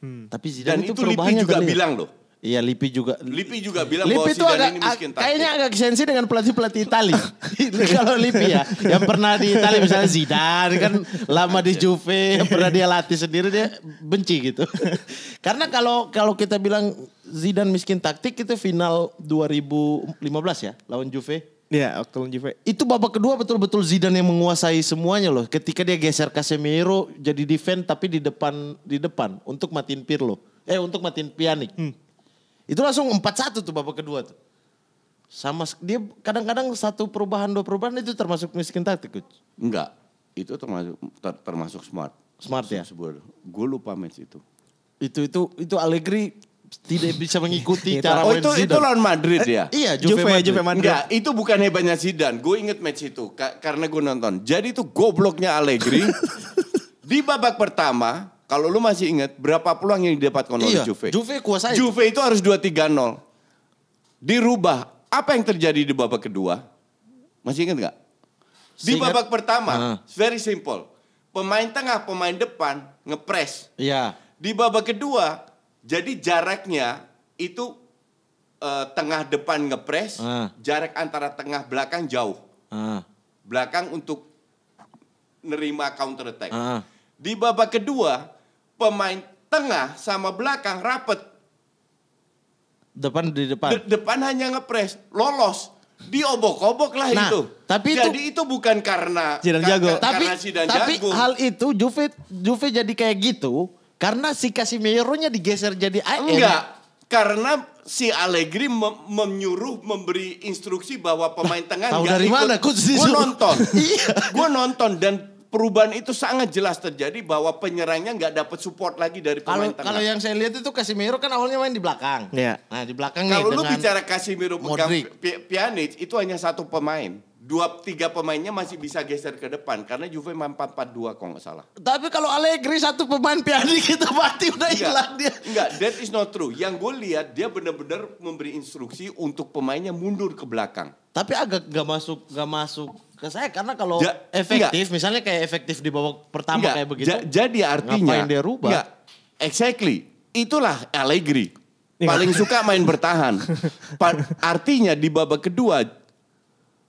Hmm. Tapi Zidane Dan itu, itu Lipi juga terlihat. bilang loh. Iya, Lipi juga. Lipi juga bilang Lipi bahwa Zidane agak, ini miskin taktik. Kayaknya agak sensi dengan pelatih-pelatih Itali. Kalau Lipi ya, yang pernah di Itali misalnya Zidane kan lama di Juve, pernah dia latih sendiri dia benci gitu. Karena kalau kalau kita bilang Zidane miskin taktik itu final 2015 ya lawan Juve. Iya, waktu lawan Juve. Itu babak kedua betul-betul Zidane yang menguasai semuanya loh. Ketika dia geser Casemiro jadi defend tapi di depan di depan untuk matiin Pirlo. Eh untuk matiin pianik. Hmm. Itu langsung empat satu tuh babak kedua tuh. Sama dia kadang-kadang satu perubahan dua perubahan itu termasuk miskin taktik coach. Enggak. Itu termasuk ter, termasuk smart. Smart ya. Sebuah, gue lupa match itu. Itu itu itu Allegri tidak bisa mengikuti cara Oh itu Zidane. itu lawan Madrid eh, ya? iya, Juve, Juve Madrid. Enggak, itu bukan hebatnya Zidane. Gue inget match itu karena gue nonton. Jadi itu gobloknya Allegri. di babak pertama kalau lu masih ingat berapa peluang yang didapatkan iya, oleh Juve? Juve kuasai. Juve itu harus 2-3-0. Dirubah. Apa yang terjadi di babak kedua? Masih ingat gak? Di Seingat, babak pertama, uh. very simple. Pemain tengah, pemain depan ngepres. Iya. Di babak kedua, jadi jaraknya itu uh, tengah depan ngepres, uh. jarak antara tengah belakang jauh. Uh. Belakang untuk nerima counter attack. Uh. Di babak kedua, pemain tengah sama belakang rapet. Depan di depan. De depan hanya ngepres, lolos. Diobok-obok lah nah, itu. Tapi jadi itu, bukan karena Sidan Jago. tapi karena Sidan tapi Jago. hal itu Juve Juve jadi kayak gitu karena si casimiro nya digeser jadi AM. Enggak, karena si Allegri mem menyuruh memberi instruksi bahwa pemain tengah gak dari ikut. mana? Gue nonton. iya. Gue nonton dan perubahan itu sangat jelas terjadi bahwa penyerangnya nggak dapat support lagi dari pemain kalau, tengah. Kalau yang saya lihat itu Casemiro kan awalnya main di belakang. Iya. Nah, di belakang Kalau lu bicara Casemiro pegang Pjanic itu hanya satu pemain. Dua tiga pemainnya masih bisa geser ke depan karena Juve main 4 2 kalau nggak salah. Tapi kalau Allegri satu pemain Pjanic kita mati udah hilang dia. Enggak, that is not true. Yang gue lihat dia benar-benar memberi instruksi untuk pemainnya mundur ke belakang. Tapi agak nggak masuk gak masuk ke saya karena kalau ja, efektif, enggak. misalnya kayak efektif di babak pertama enggak, kayak begitu. Ja, jadi artinya ngapain dia rubah? Enggak. Exactly. Itulah Allegri. Iya. Paling suka main bertahan. Pa artinya di babak kedua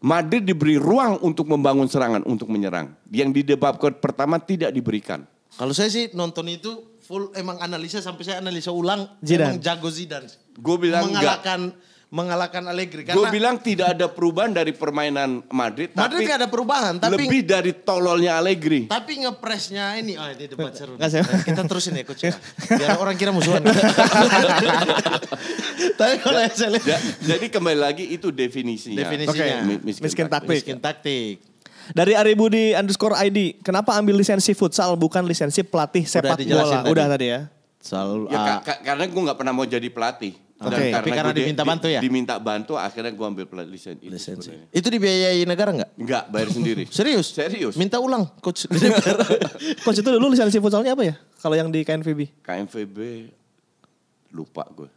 Madrid diberi ruang untuk membangun serangan, untuk menyerang. Yang di babak pertama tidak diberikan. Kalau saya sih nonton itu full emang analisa sampai saya analisa ulang Zidane. emang jago Zidane. Gue bilang mengalahkan enggak mengalahkan Allegri. Gue bilang tidak ada perubahan dari permainan Madrid. Madrid tapi ada perubahan, tapi lebih dari tololnya Allegri. Tapi ngepresnya ini, oh ini debat seru. Eh, kita terusin ya coach. Ya. Biar orang kira musuhan. tapi kalau ya, saya lihat. Jadi kembali lagi itu definisinya. Definisinya. Okay. Miskin, miskin taktik. Miskin taktik. Dari Aribudi underscore ID, kenapa ambil lisensi futsal bukan lisensi pelatih sepak bola? Tadi. Udah tadi ya. Soal, ya, uh, karena gue nggak pernah mau jadi pelatih. Oke, okay, tapi karena gua, diminta bantu ya? Diminta bantu, akhirnya gue ambil lisensi. itu lisensi. Itu dibiayai negara nggak? Nggak, bayar sendiri. Serius? Serius. Minta ulang, coach. coach itu dulu lisensi futsalnya apa ya? Kalau yang di KNVB? KNVB, lupa gue.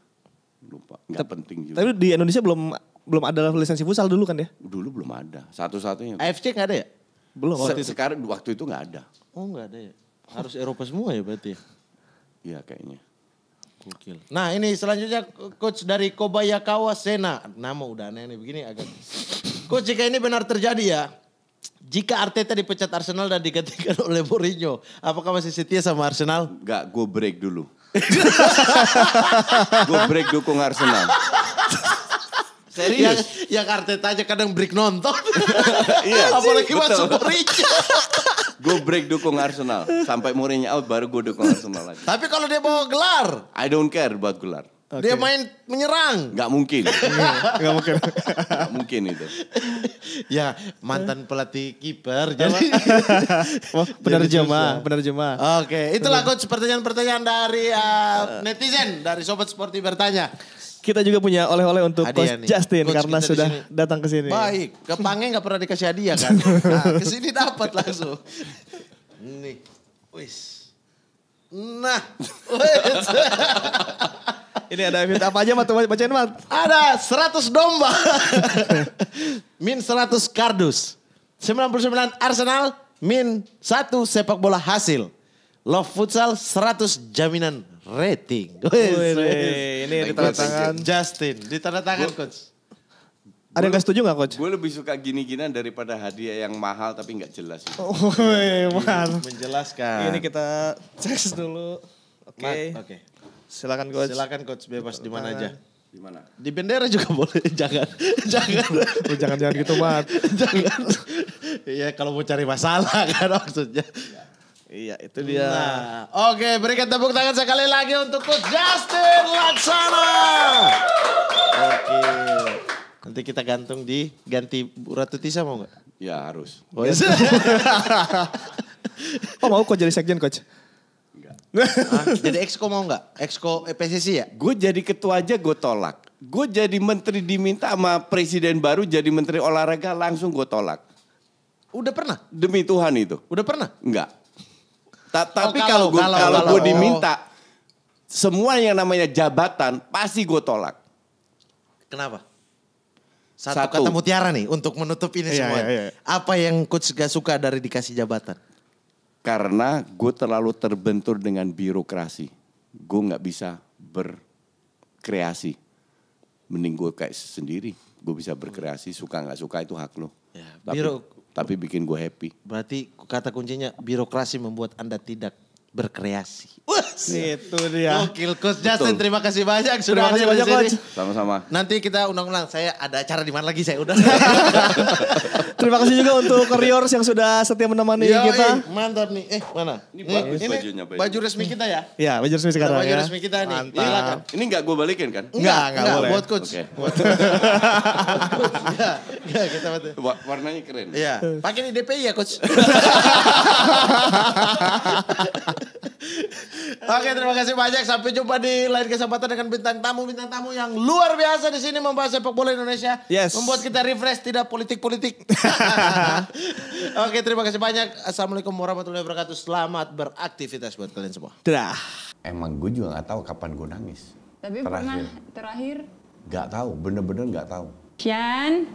Lupa, nggak penting juga. Tapi di Indonesia belum belum ada lisensi futsal dulu kan ya? Dulu belum ada, satu-satunya. AFC nggak ada ya? Belum. Waktu Sekarang waktu itu nggak ada. Oh nggak ada ya? Harus Eropa semua ya berarti ya? Iya kayaknya. Gokil. Nah ini selanjutnya coach dari Kobayakawa Sena. Nama udah aneh nih begini agak. coach jika ini benar terjadi ya. Jika Arteta dipecat Arsenal dan digantikan oleh Mourinho. Apakah masih setia sama Arsenal? Enggak, gue break dulu. gue break dukung Arsenal. Serius? Yang, yang Arteta aja kadang break nonton. iya. Apalagi buat Mourinho. gue break dukung Arsenal. Sampai Mourinho out baru gue dukung Arsenal lagi. Tapi kalau dia bawa gelar. I don't care buat gelar. Okay. Dia main menyerang. Gak mungkin. Iya, Gak mungkin. Gak mungkin itu. ya mantan pelatih kiper. Jadi benar jemaah. Oke, okay. itulah coach pertanyaan-pertanyaan dari uh, netizen dari Sobat Sporty bertanya kita juga punya oleh-oleh untuk hadiah Coach nih. Justin Coach karena sudah datang ke sini. Baik, ke Pange nggak pernah dikasih hadiah kan. nah, ke sini dapat langsung. Nih. Wis. Nah. Wis. Ini ada event apa aja Mat? Bacain Mat. Ada 100 domba. min 100 kardus. 99 Arsenal. Min 1 sepak bola hasil. Love Futsal 100 jaminan rating. Oh, ini tanda tangan Justin, tanda tangan coach. Ada yang gak setuju gak coach? Gue lebih suka gini-ginian daripada hadiah yang mahal tapi gak jelas. Oh, iya, man. Menjelaskan. Ini kita cek dulu. Oke. Oke. Okay. Silakan coach. Silakan coach bebas di mana aja. Di mana? Di bendera juga boleh. Jangan. jangan. Oh, jangan jangan gitu, Mat. jangan. Iya, kalau mau cari masalah kan maksudnya. Ya. Iya, itu dia. Nah, oke, berikan tepuk tangan sekali lagi untuk Coach Justin Laksana. Oke. Nanti kita gantung di ganti Ratu Tisa mau nggak? Ya harus. Oh, ya. oh mau kok jadi sekjen coach? Enggak. ah, jadi exco mau nggak? Exco eh, PSSI ya? Gue jadi ketua aja gue tolak. Gue jadi menteri diminta sama presiden baru jadi menteri olahraga langsung gue tolak. Udah pernah? Demi Tuhan itu. Udah pernah? Enggak. Ta oh, Tapi oh, kalau gue kalau, kalau, kalau gue diminta semua yang namanya jabatan pasti gue tolak. Kenapa? Satu, Satu kata mutiara nih untuk menutup ini iya, iya, semua. Iya, iya. Apa yang coach gak suka dari dikasih jabatan? Karena gue terlalu terbentur dengan birokrasi. Gue gak bisa berkreasi. Mending gue kayak sendiri. Gue bisa berkreasi, suka gak suka itu hak lo. Ya, biro, tapi bikin gue happy. Berarti kata kuncinya birokrasi membuat Anda tidak berkreasi. Wah, iya. itu dia. Gokil Coach Justin, Betul. terima kasih banyak sudah terima kasih banyak, Coach. Sama-sama. Nanti kita undang-undang, saya ada acara di mana lagi saya udah. terima kasih juga untuk Koriors yang sudah setia menemani Yo, kita. Eh, mantap nih. Eh, mana? Ini, ini bagus ini, bajunya, baju. baju resmi kita ya? Iya, baju resmi sekarang baju ya. Baju resmi kita nih. Mantap. Iya, kan? Ini enggak gue balikin kan? Enggak, enggak, enggak boleh. Buat Coach. Okay. Buat ya, kita buat Warnanya keren. Iya. Pakai di DPI ya, Coach. Oke, terima kasih banyak. Sampai jumpa di lain kesempatan dengan bintang tamu bintang tamu yang luar biasa di sini membahas sepak bola Indonesia. Yes. Membuat kita refresh tidak politik-politik. Oke, terima kasih banyak. Assalamualaikum warahmatullahi wabarakatuh. Selamat beraktivitas buat kalian semua. Dah. Emang gue juga gak tahu kapan gue nangis. Tapi terakhir. pernah terakhir? Gak tahu, bener-bener gak tahu. Sian.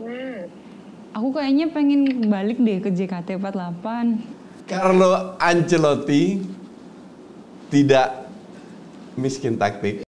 Hmm. Aku kayaknya pengen balik deh ke JKT48. Carlo Ancelotti tidak miskin taktik.